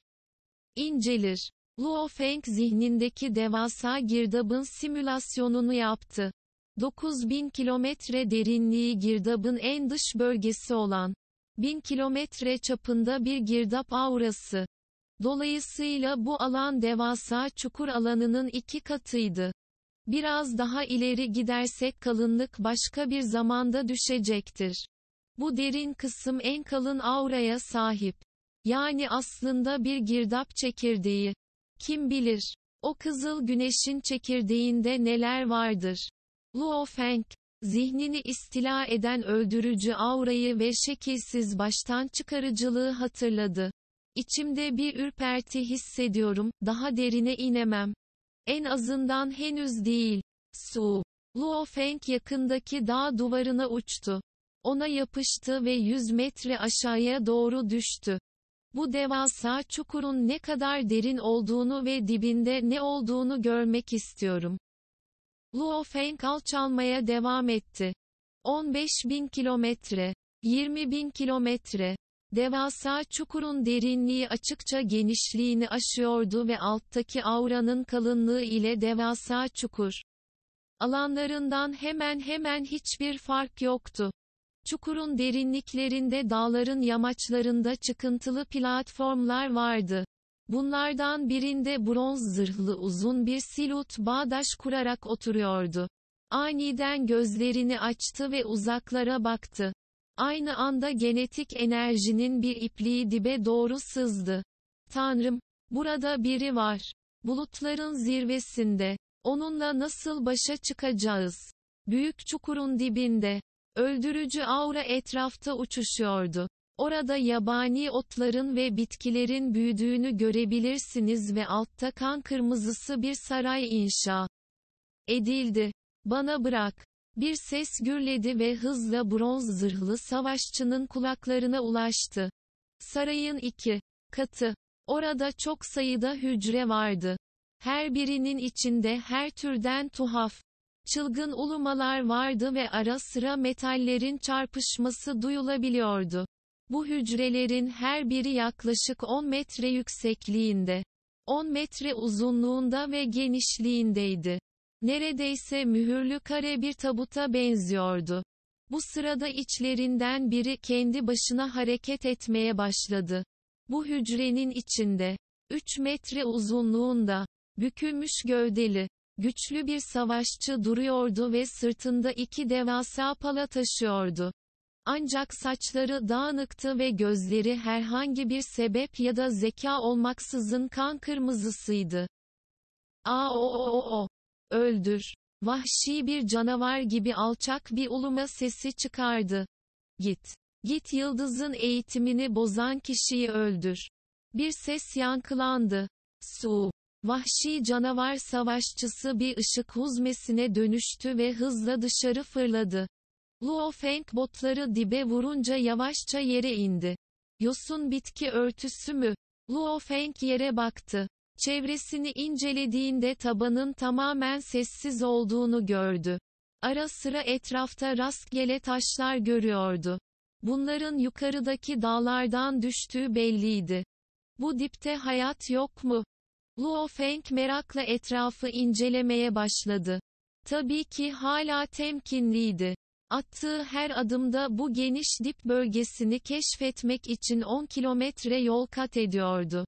incelir. Luo Feng zihnindeki devasa girdabın simülasyonunu yaptı. 9000 kilometre derinliği girdabın en dış bölgesi olan 1000 kilometre çapında bir girdap aurası. Dolayısıyla bu alan devasa çukur alanının iki katıydı. Biraz daha ileri gidersek kalınlık başka bir zamanda düşecektir. Bu derin kısım en kalın auraya sahip. Yani aslında bir girdap çekirdeği. Kim bilir, o kızıl güneşin çekirdeğinde neler vardır. Luo Feng, zihnini istila eden öldürücü aurayı ve şekilsiz baştan çıkarıcılığı hatırladı. İçimde bir ürperti hissediyorum, daha derine inemem. En azından henüz değil. Su. Luo Feng yakındaki dağ duvarına uçtu. Ona yapıştı ve 100 metre aşağıya doğru düştü. Bu devasa çukurun ne kadar derin olduğunu ve dibinde ne olduğunu görmek istiyorum. Luo Feng alçalmaya devam etti. 15 bin kilometre, 20 bin kilometre, Devasa çukurun derinliği açıkça genişliğini aşıyordu ve alttaki auranın kalınlığı ile devasa çukur alanlarından hemen hemen hiçbir fark yoktu. Çukurun derinliklerinde dağların yamaçlarında çıkıntılı platformlar vardı. Bunlardan birinde bronz zırhlı uzun bir silut bağdaş kurarak oturuyordu. Aniden gözlerini açtı ve uzaklara baktı. Aynı anda genetik enerjinin bir ipliği dibe doğru sızdı. Tanrım, burada biri var. Bulutların zirvesinde. Onunla nasıl başa çıkacağız? Büyük çukurun dibinde. Öldürücü aura etrafta uçuşuyordu. Orada yabani otların ve bitkilerin büyüdüğünü görebilirsiniz ve altta kan kırmızısı bir saray inşa edildi. Bana bırak. Bir ses gürledi ve hızla bronz zırhlı savaşçının kulaklarına ulaştı. Sarayın iki katı. Orada çok sayıda hücre vardı. Her birinin içinde her türden tuhaf, çılgın ulumalar vardı ve ara sıra metallerin çarpışması duyulabiliyordu. Bu hücrelerin her biri yaklaşık 10 metre yüksekliğinde, 10 metre uzunluğunda ve genişliğindeydi. Neredeyse mühürlü kare bir tabuta benziyordu. Bu sırada içlerinden biri kendi başına hareket etmeye başladı. Bu hücrenin içinde, 3 metre uzunluğunda, bükülmüş gövdeli, güçlü bir savaşçı duruyordu ve sırtında iki devasa pala taşıyordu. Ancak saçları dağınıktı ve gözleri herhangi bir sebep ya da zeka olmaksızın kan kırmızısıydı. Aa o o o o. Öldür. Vahşi bir canavar gibi alçak bir uluma sesi çıkardı. Git. Git yıldızın eğitimini bozan kişiyi öldür. Bir ses yankılandı. Su. Vahşi canavar savaşçısı bir ışık huzmesine dönüştü ve hızla dışarı fırladı. Luo Feng botları dibe vurunca yavaşça yere indi. Yosun bitki örtüsü mü? Luo Feng yere baktı. Çevresini incelediğinde tabanın tamamen sessiz olduğunu gördü. Ara sıra etrafta rastgele taşlar görüyordu. Bunların yukarıdaki dağlardan düştüğü belliydi. Bu dipte hayat yok mu? Luo Feng merakla etrafı incelemeye başladı. Tabii ki hala temkinliydi. Attığı her adımda bu geniş dip bölgesini keşfetmek için 10 kilometre yol kat ediyordu.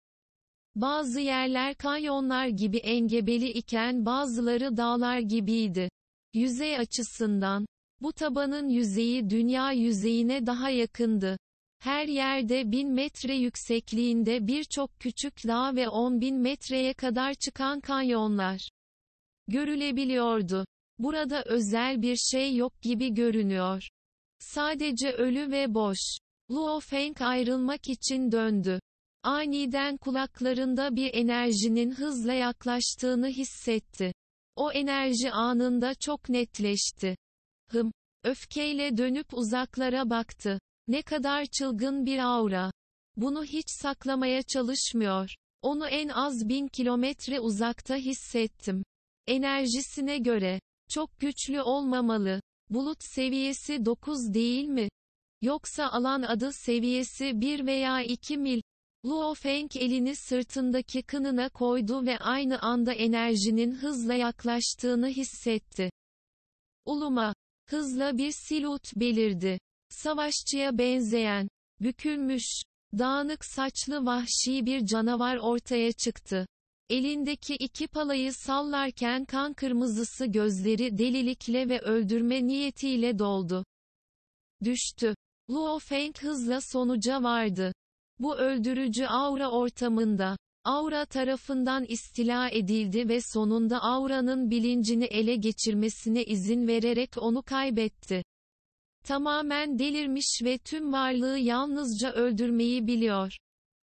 Bazı yerler kanyonlar gibi engebeli iken bazıları dağlar gibiydi. Yüzey açısından, bu tabanın yüzeyi dünya yüzeyine daha yakındı. Her yerde 1000 metre yüksekliğinde birçok küçük dağ ve 10.000 metreye kadar çıkan kanyonlar görülebiliyordu. Burada özel bir şey yok gibi görünüyor. Sadece ölü ve boş. Luo Feng ayrılmak için döndü. Aniden kulaklarında bir enerjinin hızla yaklaştığını hissetti. O enerji anında çok netleşti. Hım, öfkeyle dönüp uzaklara baktı. Ne kadar çılgın bir aura. Bunu hiç saklamaya çalışmıyor. Onu en az bin kilometre uzakta hissettim. Enerjisine göre, çok güçlü olmamalı. Bulut seviyesi 9 değil mi? Yoksa alan adı seviyesi 1 veya 2 mil. Luo Feng elini sırtındaki kınına koydu ve aynı anda enerjinin hızla yaklaştığını hissetti. Uluma, hızla bir silut belirdi. Savaşçıya benzeyen, bükülmüş, dağınık saçlı vahşi bir canavar ortaya çıktı. Elindeki iki palayı sallarken kan kırmızısı gözleri delilikle ve öldürme niyetiyle doldu. Düştü. Luo Feng hızla sonuca vardı. Bu öldürücü aura ortamında, aura tarafından istila edildi ve sonunda auranın bilincini ele geçirmesine izin vererek onu kaybetti. Tamamen delirmiş ve tüm varlığı yalnızca öldürmeyi biliyor.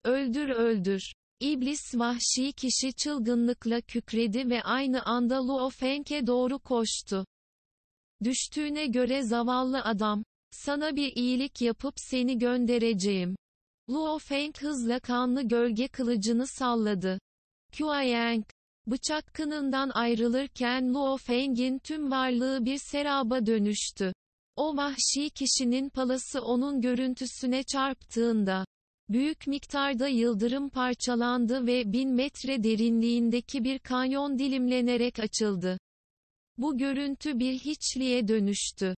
Öldür öldür. İblis vahşi kişi çılgınlıkla kükredi ve aynı anda Luo Feng'e doğru koştu. Düştüğüne göre zavallı adam, sana bir iyilik yapıp seni göndereceğim. Luo Feng hızla kanlı gölge kılıcını salladı. Kuayang, bıçak kınından ayrılırken Luo Feng'in tüm varlığı bir seraba dönüştü. O vahşi kişinin palası onun görüntüsüne çarptığında, büyük miktarda yıldırım parçalandı ve bin metre derinliğindeki bir kanyon dilimlenerek açıldı. Bu görüntü bir hiçliğe dönüştü.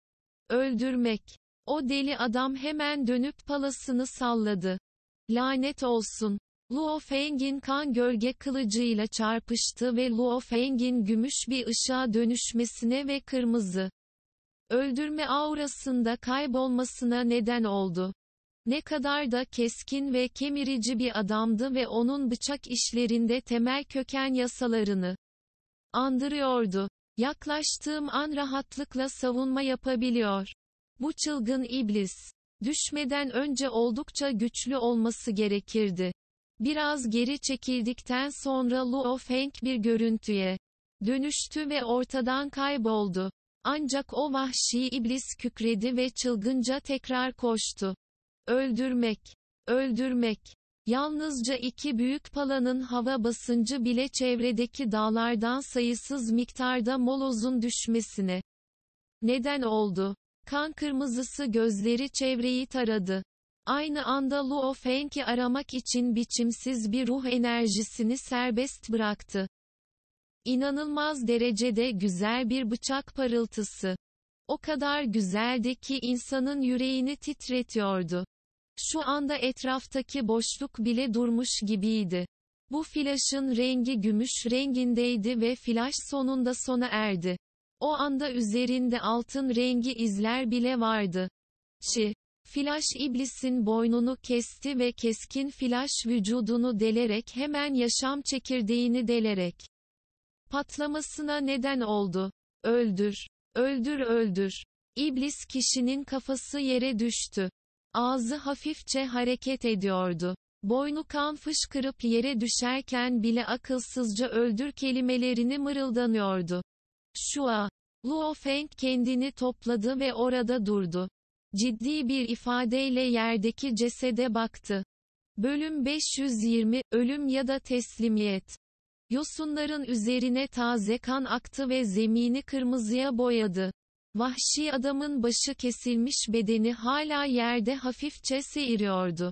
Öldürmek o deli adam hemen dönüp palasını salladı. Lanet olsun. Luo Feng'in kan gölge kılıcıyla çarpıştı ve Luo Feng'in gümüş bir ışığa dönüşmesine ve kırmızı öldürme aurasında kaybolmasına neden oldu. Ne kadar da keskin ve kemirici bir adamdı ve onun bıçak işlerinde temel köken yasalarını andırıyordu. Yaklaştığım an rahatlıkla savunma yapabiliyor. Bu çılgın iblis, düşmeden önce oldukça güçlü olması gerekirdi. Biraz geri çekildikten sonra Luo Feng bir görüntüye dönüştü ve ortadan kayboldu. Ancak o vahşi iblis kükredi ve çılgınca tekrar koştu. Öldürmek, öldürmek. Yalnızca iki büyük palanın hava basıncı bile çevredeki dağlardan sayısız miktarda molozun düşmesine neden oldu. Kan kırmızısı gözleri çevreyi taradı. Aynı anda Luo Feng'i aramak için biçimsiz bir ruh enerjisini serbest bıraktı. İnanılmaz derecede güzel bir bıçak parıltısı. O kadar güzeldi ki insanın yüreğini titretiyordu. Şu anda etraftaki boşluk bile durmuş gibiydi. Bu flaşın rengi gümüş rengindeydi ve flaş sonunda sona erdi. O anda üzerinde altın rengi izler bile vardı. Şi, Flash iblisin boynunu kesti ve keskin flash vücudunu delerek hemen yaşam çekirdeğini delerek patlamasına neden oldu. Öldür, öldür öldür. İblis kişinin kafası yere düştü. Ağzı hafifçe hareket ediyordu. Boynu kan fışkırıp yere düşerken bile akılsızca öldür kelimelerini mırıldanıyordu. Şua. Luo Feng kendini topladı ve orada durdu. Ciddi bir ifadeyle yerdeki cesede baktı. Bölüm 520, Ölüm ya da Teslimiyet. Yosunların üzerine taze kan aktı ve zemini kırmızıya boyadı. Vahşi adamın başı kesilmiş bedeni hala yerde hafifçe seyiriyordu.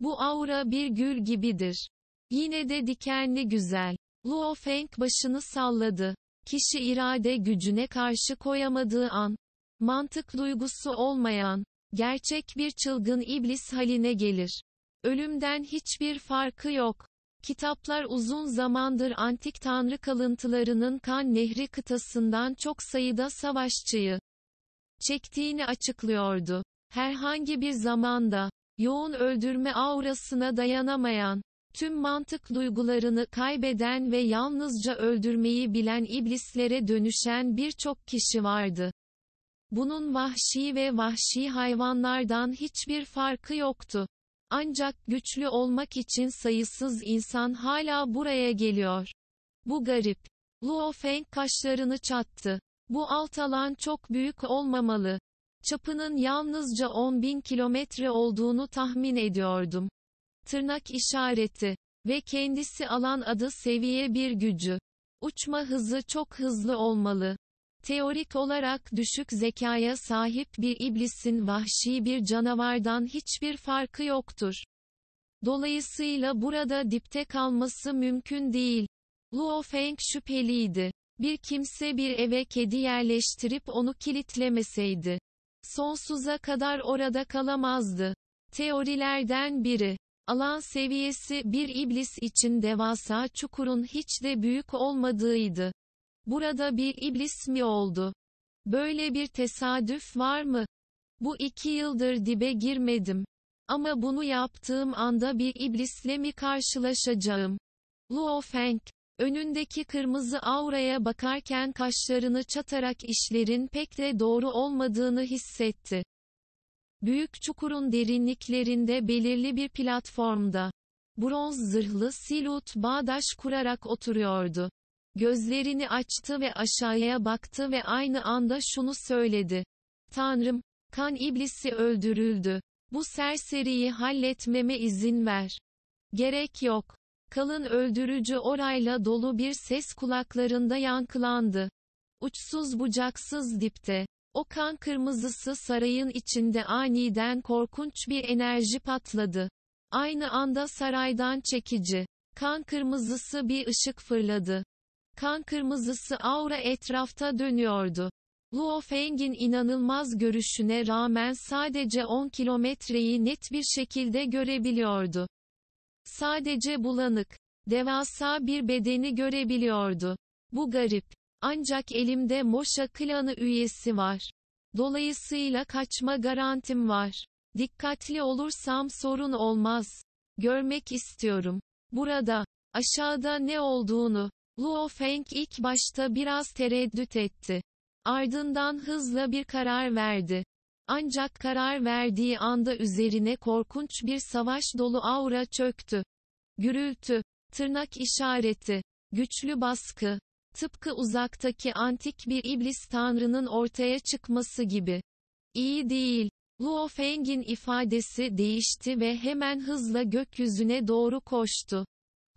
Bu aura bir gül gibidir. Yine de dikenli güzel. Luo Feng başını salladı. Kişi irade gücüne karşı koyamadığı an, mantık duygusu olmayan, gerçek bir çılgın iblis haline gelir. Ölümden hiçbir farkı yok. Kitaplar uzun zamandır antik tanrı kalıntılarının kan nehri kıtasından çok sayıda savaşçıyı çektiğini açıklıyordu. Herhangi bir zamanda, yoğun öldürme aurasına dayanamayan, Tüm mantık duygularını kaybeden ve yalnızca öldürmeyi bilen iblislere dönüşen birçok kişi vardı. Bunun vahşi ve vahşi hayvanlardan hiçbir farkı yoktu. Ancak güçlü olmak için sayısız insan hala buraya geliyor. Bu garip. Luo Feng kaşlarını çattı. Bu alt alan çok büyük olmamalı. Çapının yalnızca 10 bin kilometre olduğunu tahmin ediyordum tırnak işareti ve kendisi alan adı seviye bir gücü. Uçma hızı çok hızlı olmalı. Teorik olarak düşük zekaya sahip bir iblisin vahşi bir canavardan hiçbir farkı yoktur. Dolayısıyla burada dipte kalması mümkün değil. Luo Feng şüpheliydi. Bir kimse bir eve kedi yerleştirip onu kilitlemeseydi. Sonsuza kadar orada kalamazdı. Teorilerden biri, Alan seviyesi bir iblis için devasa çukurun hiç de büyük olmadığıydı. Burada bir iblis mi oldu? Böyle bir tesadüf var mı? Bu iki yıldır dibe girmedim. Ama bunu yaptığım anda bir iblisle mi karşılaşacağım? Luo Feng, önündeki kırmızı auraya bakarken kaşlarını çatarak işlerin pek de doğru olmadığını hissetti. Büyük çukurun derinliklerinde belirli bir platformda. Bronz zırhlı Silut bağdaş kurarak oturuyordu. Gözlerini açtı ve aşağıya baktı ve aynı anda şunu söyledi. Tanrım, kan iblisi öldürüldü. Bu serseriyi halletmeme izin ver. Gerek yok. Kalın öldürücü orayla dolu bir ses kulaklarında yankılandı. Uçsuz bucaksız dipte. O kan kırmızısı sarayın içinde aniden korkunç bir enerji patladı. Aynı anda saraydan çekici, kan kırmızısı bir ışık fırladı. Kan kırmızısı aura etrafta dönüyordu. Luo Feng'in inanılmaz görüşüne rağmen sadece 10 kilometreyi net bir şekilde görebiliyordu. Sadece bulanık, devasa bir bedeni görebiliyordu. Bu garip, ancak elimde Moşa klanı üyesi var. Dolayısıyla kaçma garantim var. Dikkatli olursam sorun olmaz. Görmek istiyorum. Burada, aşağıda ne olduğunu, Luo Feng ilk başta biraz tereddüt etti. Ardından hızla bir karar verdi. Ancak karar verdiği anda üzerine korkunç bir savaş dolu aura çöktü. Gürültü, tırnak işareti, güçlü baskı, Tıpkı uzaktaki antik bir iblis tanrının ortaya çıkması gibi. İyi değil. Luo Feng'in ifadesi değişti ve hemen hızla gökyüzüne doğru koştu.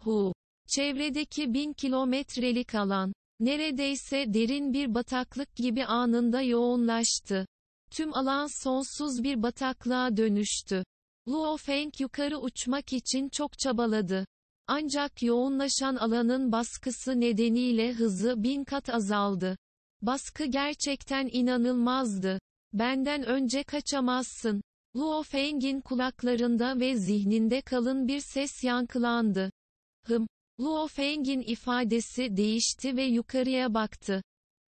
Hu. Çevredeki bin kilometrelik alan, neredeyse derin bir bataklık gibi anında yoğunlaştı. Tüm alan sonsuz bir bataklığa dönüştü. Luo Feng yukarı uçmak için çok çabaladı. Ancak yoğunlaşan alanın baskısı nedeniyle hızı bin kat azaldı. Baskı gerçekten inanılmazdı. Benden önce kaçamazsın. Luo Feng'in kulaklarında ve zihninde kalın bir ses yankılandı. Hım. Luo Feng'in ifadesi değişti ve yukarıya baktı.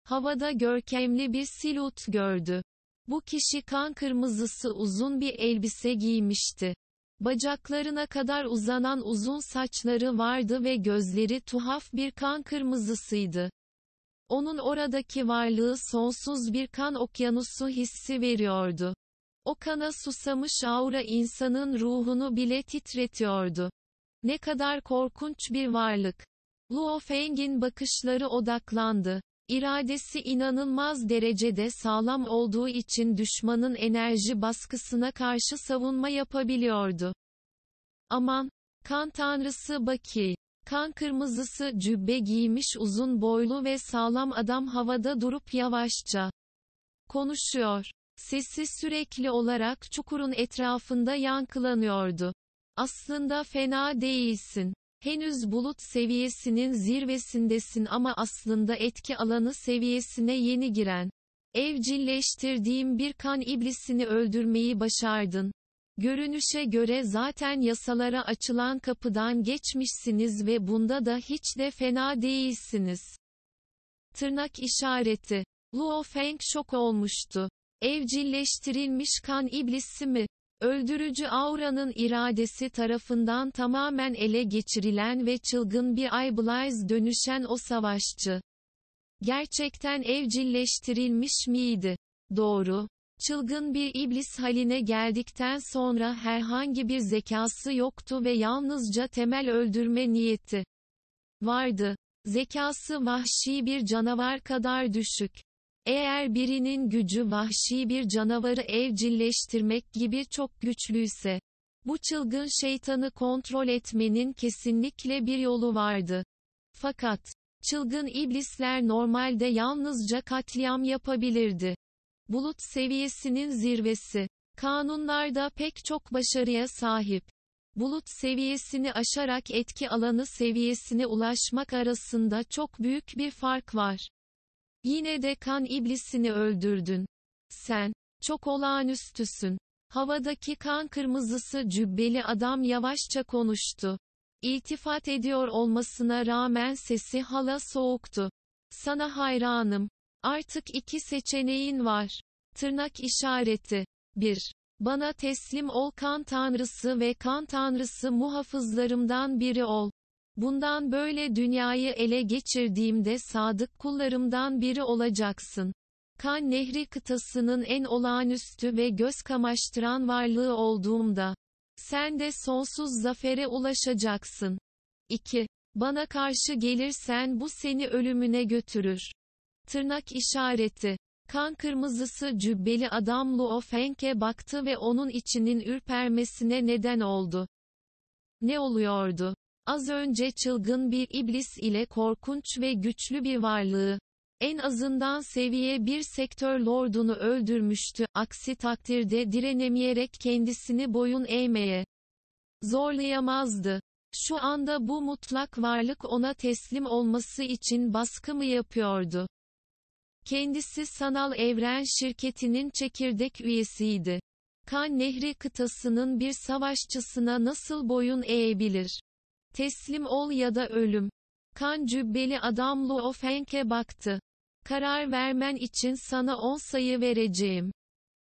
Havada görkemli bir silut gördü. Bu kişi kan kırmızısı uzun bir elbise giymişti. Bacaklarına kadar uzanan uzun saçları vardı ve gözleri tuhaf bir kan kırmızısıydı. Onun oradaki varlığı sonsuz bir kan okyanusu hissi veriyordu. O kana susamış aura insanın ruhunu bile titretiyordu. Ne kadar korkunç bir varlık. Luo Feng'in bakışları odaklandı. İradesi inanılmaz derecede sağlam olduğu için düşmanın enerji baskısına karşı savunma yapabiliyordu. Aman! Kan tanrısı Baki! Kan kırmızısı cübbe giymiş uzun boylu ve sağlam adam havada durup yavaşça konuşuyor. Sesi sürekli olarak çukurun etrafında yankılanıyordu. Aslında fena değilsin. Henüz bulut seviyesinin zirvesindesin ama aslında etki alanı seviyesine yeni giren, evcilleştirdiğim bir kan iblisini öldürmeyi başardın. Görünüşe göre zaten yasalara açılan kapıdan geçmişsiniz ve bunda da hiç de fena değilsiniz. Tırnak işareti. Luo Feng şok olmuştu. Evcilleştirilmiş kan iblisi mi? Öldürücü auranın iradesi tarafından tamamen ele geçirilen ve çılgın bir Iblaze dönüşen o savaşçı. Gerçekten evcilleştirilmiş miydi? Doğru. Çılgın bir iblis haline geldikten sonra herhangi bir zekası yoktu ve yalnızca temel öldürme niyeti vardı. Zekası vahşi bir canavar kadar düşük. Eğer birinin gücü vahşi bir canavarı evcilleştirmek gibi çok güçlüyse, bu çılgın şeytanı kontrol etmenin kesinlikle bir yolu vardı. Fakat, çılgın iblisler normalde yalnızca katliam yapabilirdi. Bulut seviyesinin zirvesi. Kanunlarda pek çok başarıya sahip. Bulut seviyesini aşarak etki alanı seviyesine ulaşmak arasında çok büyük bir fark var. Yine de kan iblisini öldürdün. Sen, çok olağanüstüsün. Havadaki kan kırmızısı cübbeli adam yavaşça konuştu. İltifat ediyor olmasına rağmen sesi hala soğuktu. Sana hayranım. Artık iki seçeneğin var. Tırnak işareti. 1. Bana teslim ol kan tanrısı ve kan tanrısı muhafızlarımdan biri ol. Bundan böyle dünyayı ele geçirdiğimde sadık kullarımdan biri olacaksın. Kan Nehri kıtasının en olağanüstü ve göz kamaştıran varlığı olduğumda, sen de sonsuz zafere ulaşacaksın. 2. Bana karşı gelirsen bu seni ölümüne götürür. Tırnak işareti. Kan kırmızısı cübbeli adam Luo Feng'e baktı ve onun içinin ürpermesine neden oldu. Ne oluyordu? Az önce çılgın bir iblis ile korkunç ve güçlü bir varlığı, en azından seviye bir sektör lordunu öldürmüştü, aksi takdirde direnemeyerek kendisini boyun eğmeye zorlayamazdı. Şu anda bu mutlak varlık ona teslim olması için baskı mı yapıyordu? Kendisi Sanal Evren şirketinin çekirdek üyesiydi. Kan Nehri kıtasının bir savaşçısına nasıl boyun eğebilir? Teslim ol ya da ölüm. Kan cübbeli adam Luo Feng'e baktı. Karar vermen için sana 10 sayı vereceğim.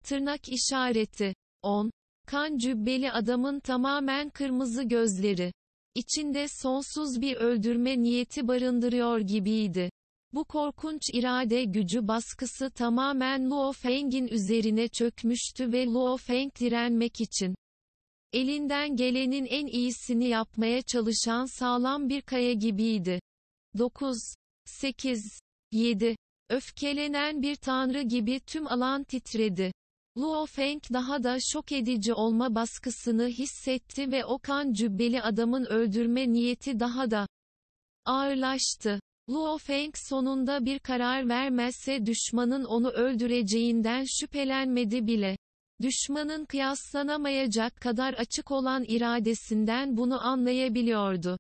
Tırnak işareti. 10. Kan cübbeli adamın tamamen kırmızı gözleri. İçinde sonsuz bir öldürme niyeti barındırıyor gibiydi. Bu korkunç irade gücü baskısı tamamen Luo Feng'in üzerine çökmüştü ve Luo Feng direnmek için Elinden gelenin en iyisini yapmaya çalışan sağlam bir kaya gibiydi. 9, 8, 7. Öfkelenen bir tanrı gibi tüm alan titredi. Luo Feng daha da şok edici olma baskısını hissetti ve o kan cübbeli adamın öldürme niyeti daha da ağırlaştı. Luo Feng sonunda bir karar vermezse düşmanın onu öldüreceğinden şüphelenmedi bile. Düşmanın kıyaslanamayacak kadar açık olan iradesinden bunu anlayabiliyordu.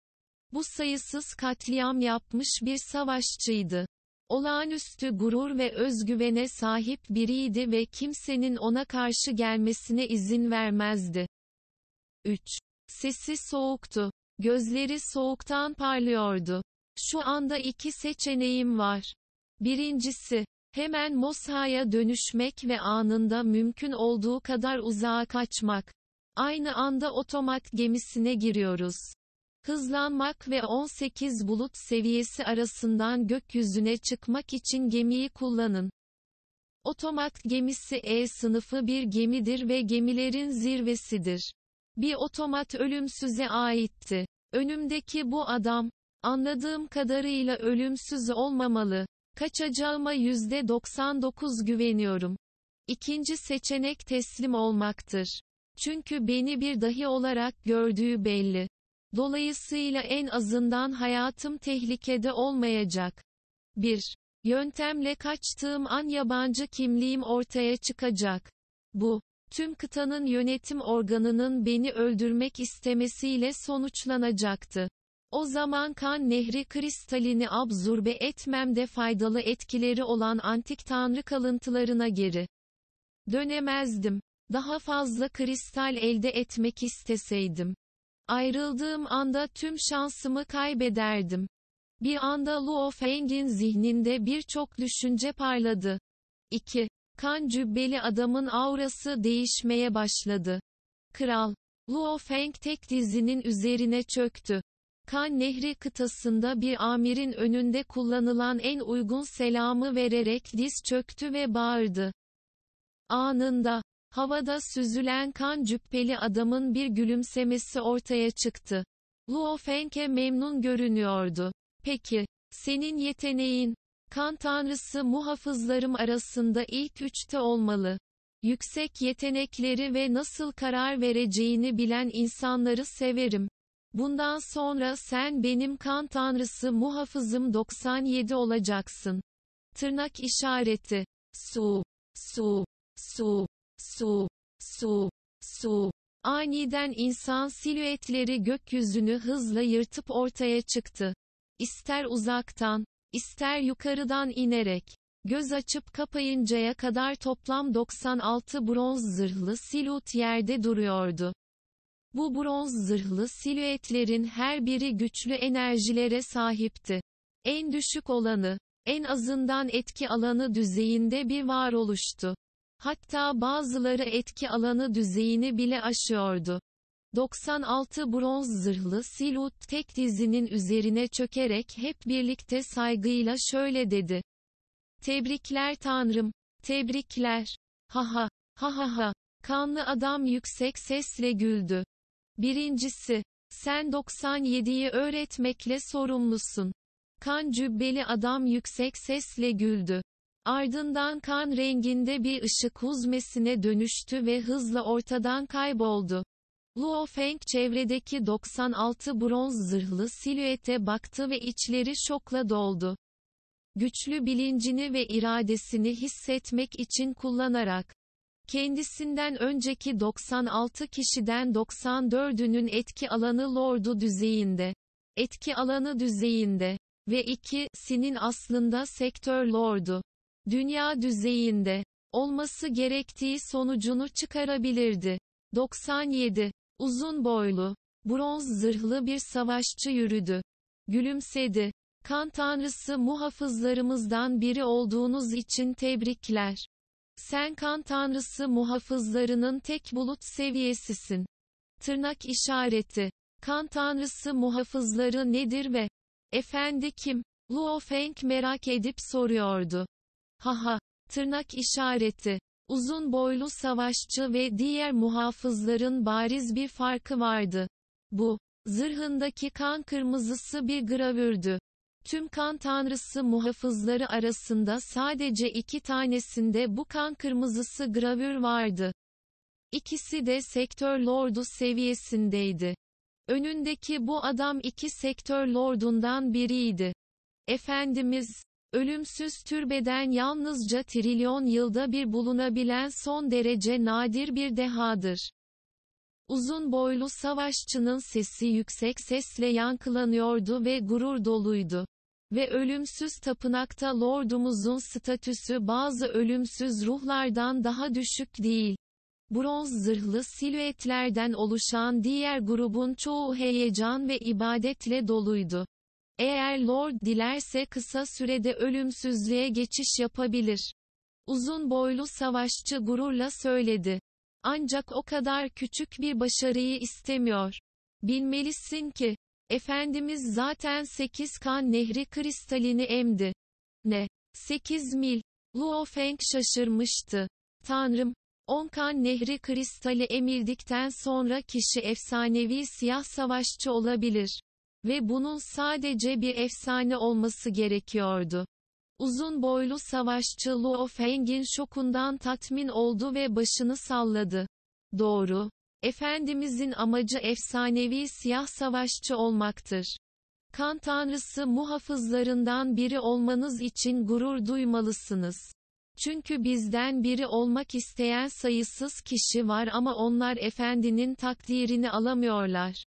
Bu sayısız katliam yapmış bir savaşçıydı. Olağanüstü gurur ve özgüvene sahip biriydi ve kimsenin ona karşı gelmesine izin vermezdi. 3. Sesi soğuktu. Gözleri soğuktan parlıyordu. Şu anda iki seçeneğim var. Birincisi, Hemen Mosha'ya dönüşmek ve anında mümkün olduğu kadar uzağa kaçmak. Aynı anda otomat gemisine giriyoruz. Hızlanmak ve 18 bulut seviyesi arasından gökyüzüne çıkmak için gemiyi kullanın. Otomat gemisi E sınıfı bir gemidir ve gemilerin zirvesidir. Bir otomat ölümsüze aitti. Önümdeki bu adam, anladığım kadarıyla ölümsüz olmamalı. Kaçacağıma yüzde 99 güveniyorum. İkinci seçenek teslim olmaktır. Çünkü beni bir dahi olarak gördüğü belli. Dolayısıyla en azından hayatım tehlikede olmayacak. 1. Yöntemle kaçtığım an yabancı kimliğim ortaya çıkacak. Bu, tüm kıtanın yönetim organının beni öldürmek istemesiyle sonuçlanacaktı. O zaman kan nehri kristalini absorbe etmemde faydalı etkileri olan antik tanrı kalıntılarına geri dönemezdim. Daha fazla kristal elde etmek isteseydim. Ayrıldığım anda tüm şansımı kaybederdim. Bir anda Luo Feng'in zihninde birçok düşünce parladı. 2. Kan cübbeli adamın aurası değişmeye başladı. Kral, Luo Feng tek dizinin üzerine çöktü. Kan Nehri kıtasında bir amirin önünde kullanılan en uygun selamı vererek diz çöktü ve bağırdı. Anında, havada süzülen kan cüppeli adamın bir gülümsemesi ortaya çıktı. Luo Feng'e memnun görünüyordu. Peki, senin yeteneğin, kan tanrısı muhafızlarım arasında ilk üçte olmalı. Yüksek yetenekleri ve nasıl karar vereceğini bilen insanları severim. Bundan sonra sen benim kan tanrısı muhafızım 97 olacaksın. Tırnak işareti. Su, su, su, su, su, su. Aniden insan silüetleri gökyüzünü hızla yırtıp ortaya çıktı. İster uzaktan, ister yukarıdan inerek, göz açıp kapayıncaya kadar toplam 96 bronz zırhlı silüet yerde duruyordu. Bu bronz zırhlı silüetlerin her biri güçlü enerjilere sahipti. En düşük olanı, en azından etki alanı düzeyinde bir varoluştu. Hatta bazıları etki alanı düzeyini bile aşıyordu. 96 bronz zırhlı Silut tek dizinin üzerine çökerek hep birlikte saygıyla şöyle dedi. Tebrikler tanrım, tebrikler. Ha ha, ha ha ha. Kanlı adam yüksek sesle güldü. Birincisi, sen 97'yi öğretmekle sorumlusun. Kan cübbeli adam yüksek sesle güldü. Ardından kan renginde bir ışık huzmesine dönüştü ve hızla ortadan kayboldu. Luo Feng çevredeki 96 bronz zırhlı silüete baktı ve içleri şokla doldu. Güçlü bilincini ve iradesini hissetmek için kullanarak Kendisinden önceki 96 kişiden 94'ünün etki alanı lordu düzeyinde. Etki alanı düzeyinde. Ve 2, sinin aslında sektör lordu. Dünya düzeyinde. Olması gerektiği sonucunu çıkarabilirdi. 97. Uzun boylu. Bronz zırhlı bir savaşçı yürüdü. Gülümsedi. Kan tanrısı muhafızlarımızdan biri olduğunuz için tebrikler. Sen kan tanrısı muhafızlarının tek bulut seviyesisin. Tırnak işareti. Kan tanrısı muhafızları nedir ve efendi kim? Luo Feng merak edip soruyordu. Haha, tırnak işareti. Uzun boylu savaşçı ve diğer muhafızların bariz bir farkı vardı. Bu, zırhındaki kan kırmızısı bir gravürdü. Tüm kan tanrısı muhafızları arasında sadece iki tanesinde bu kan kırmızısı gravür vardı. İkisi de sektör lordu seviyesindeydi. Önündeki bu adam iki sektör lordundan biriydi. Efendimiz, ölümsüz türbeden yalnızca trilyon yılda bir bulunabilen son derece nadir bir dehadır. Uzun boylu savaşçının sesi yüksek sesle yankılanıyordu ve gurur doluydu. Ve ölümsüz tapınakta lordumuzun statüsü bazı ölümsüz ruhlardan daha düşük değil. Bronz zırhlı silüetlerden oluşan diğer grubun çoğu heyecan ve ibadetle doluydu. Eğer Lord dilerse kısa sürede ölümsüzlüğe geçiş yapabilir. Uzun boylu savaşçı gururla söyledi. Ancak o kadar küçük bir başarıyı istemiyor. Bilmelisin ki, Efendimiz zaten 8 kan nehri kristalini emdi. Ne? 8 mil. Luo Feng şaşırmıştı. Tanrım, 10 kan nehri kristali emildikten sonra kişi efsanevi siyah savaşçı olabilir. Ve bunun sadece bir efsane olması gerekiyordu. Uzun boylu savaşçı Luo Feng'in şokundan tatmin oldu ve başını salladı. Doğru, Efendimizin amacı efsanevi siyah savaşçı olmaktır. Kan tanrısı muhafızlarından biri olmanız için gurur duymalısınız. Çünkü bizden biri olmak isteyen sayısız kişi var ama onlar efendinin takdirini alamıyorlar.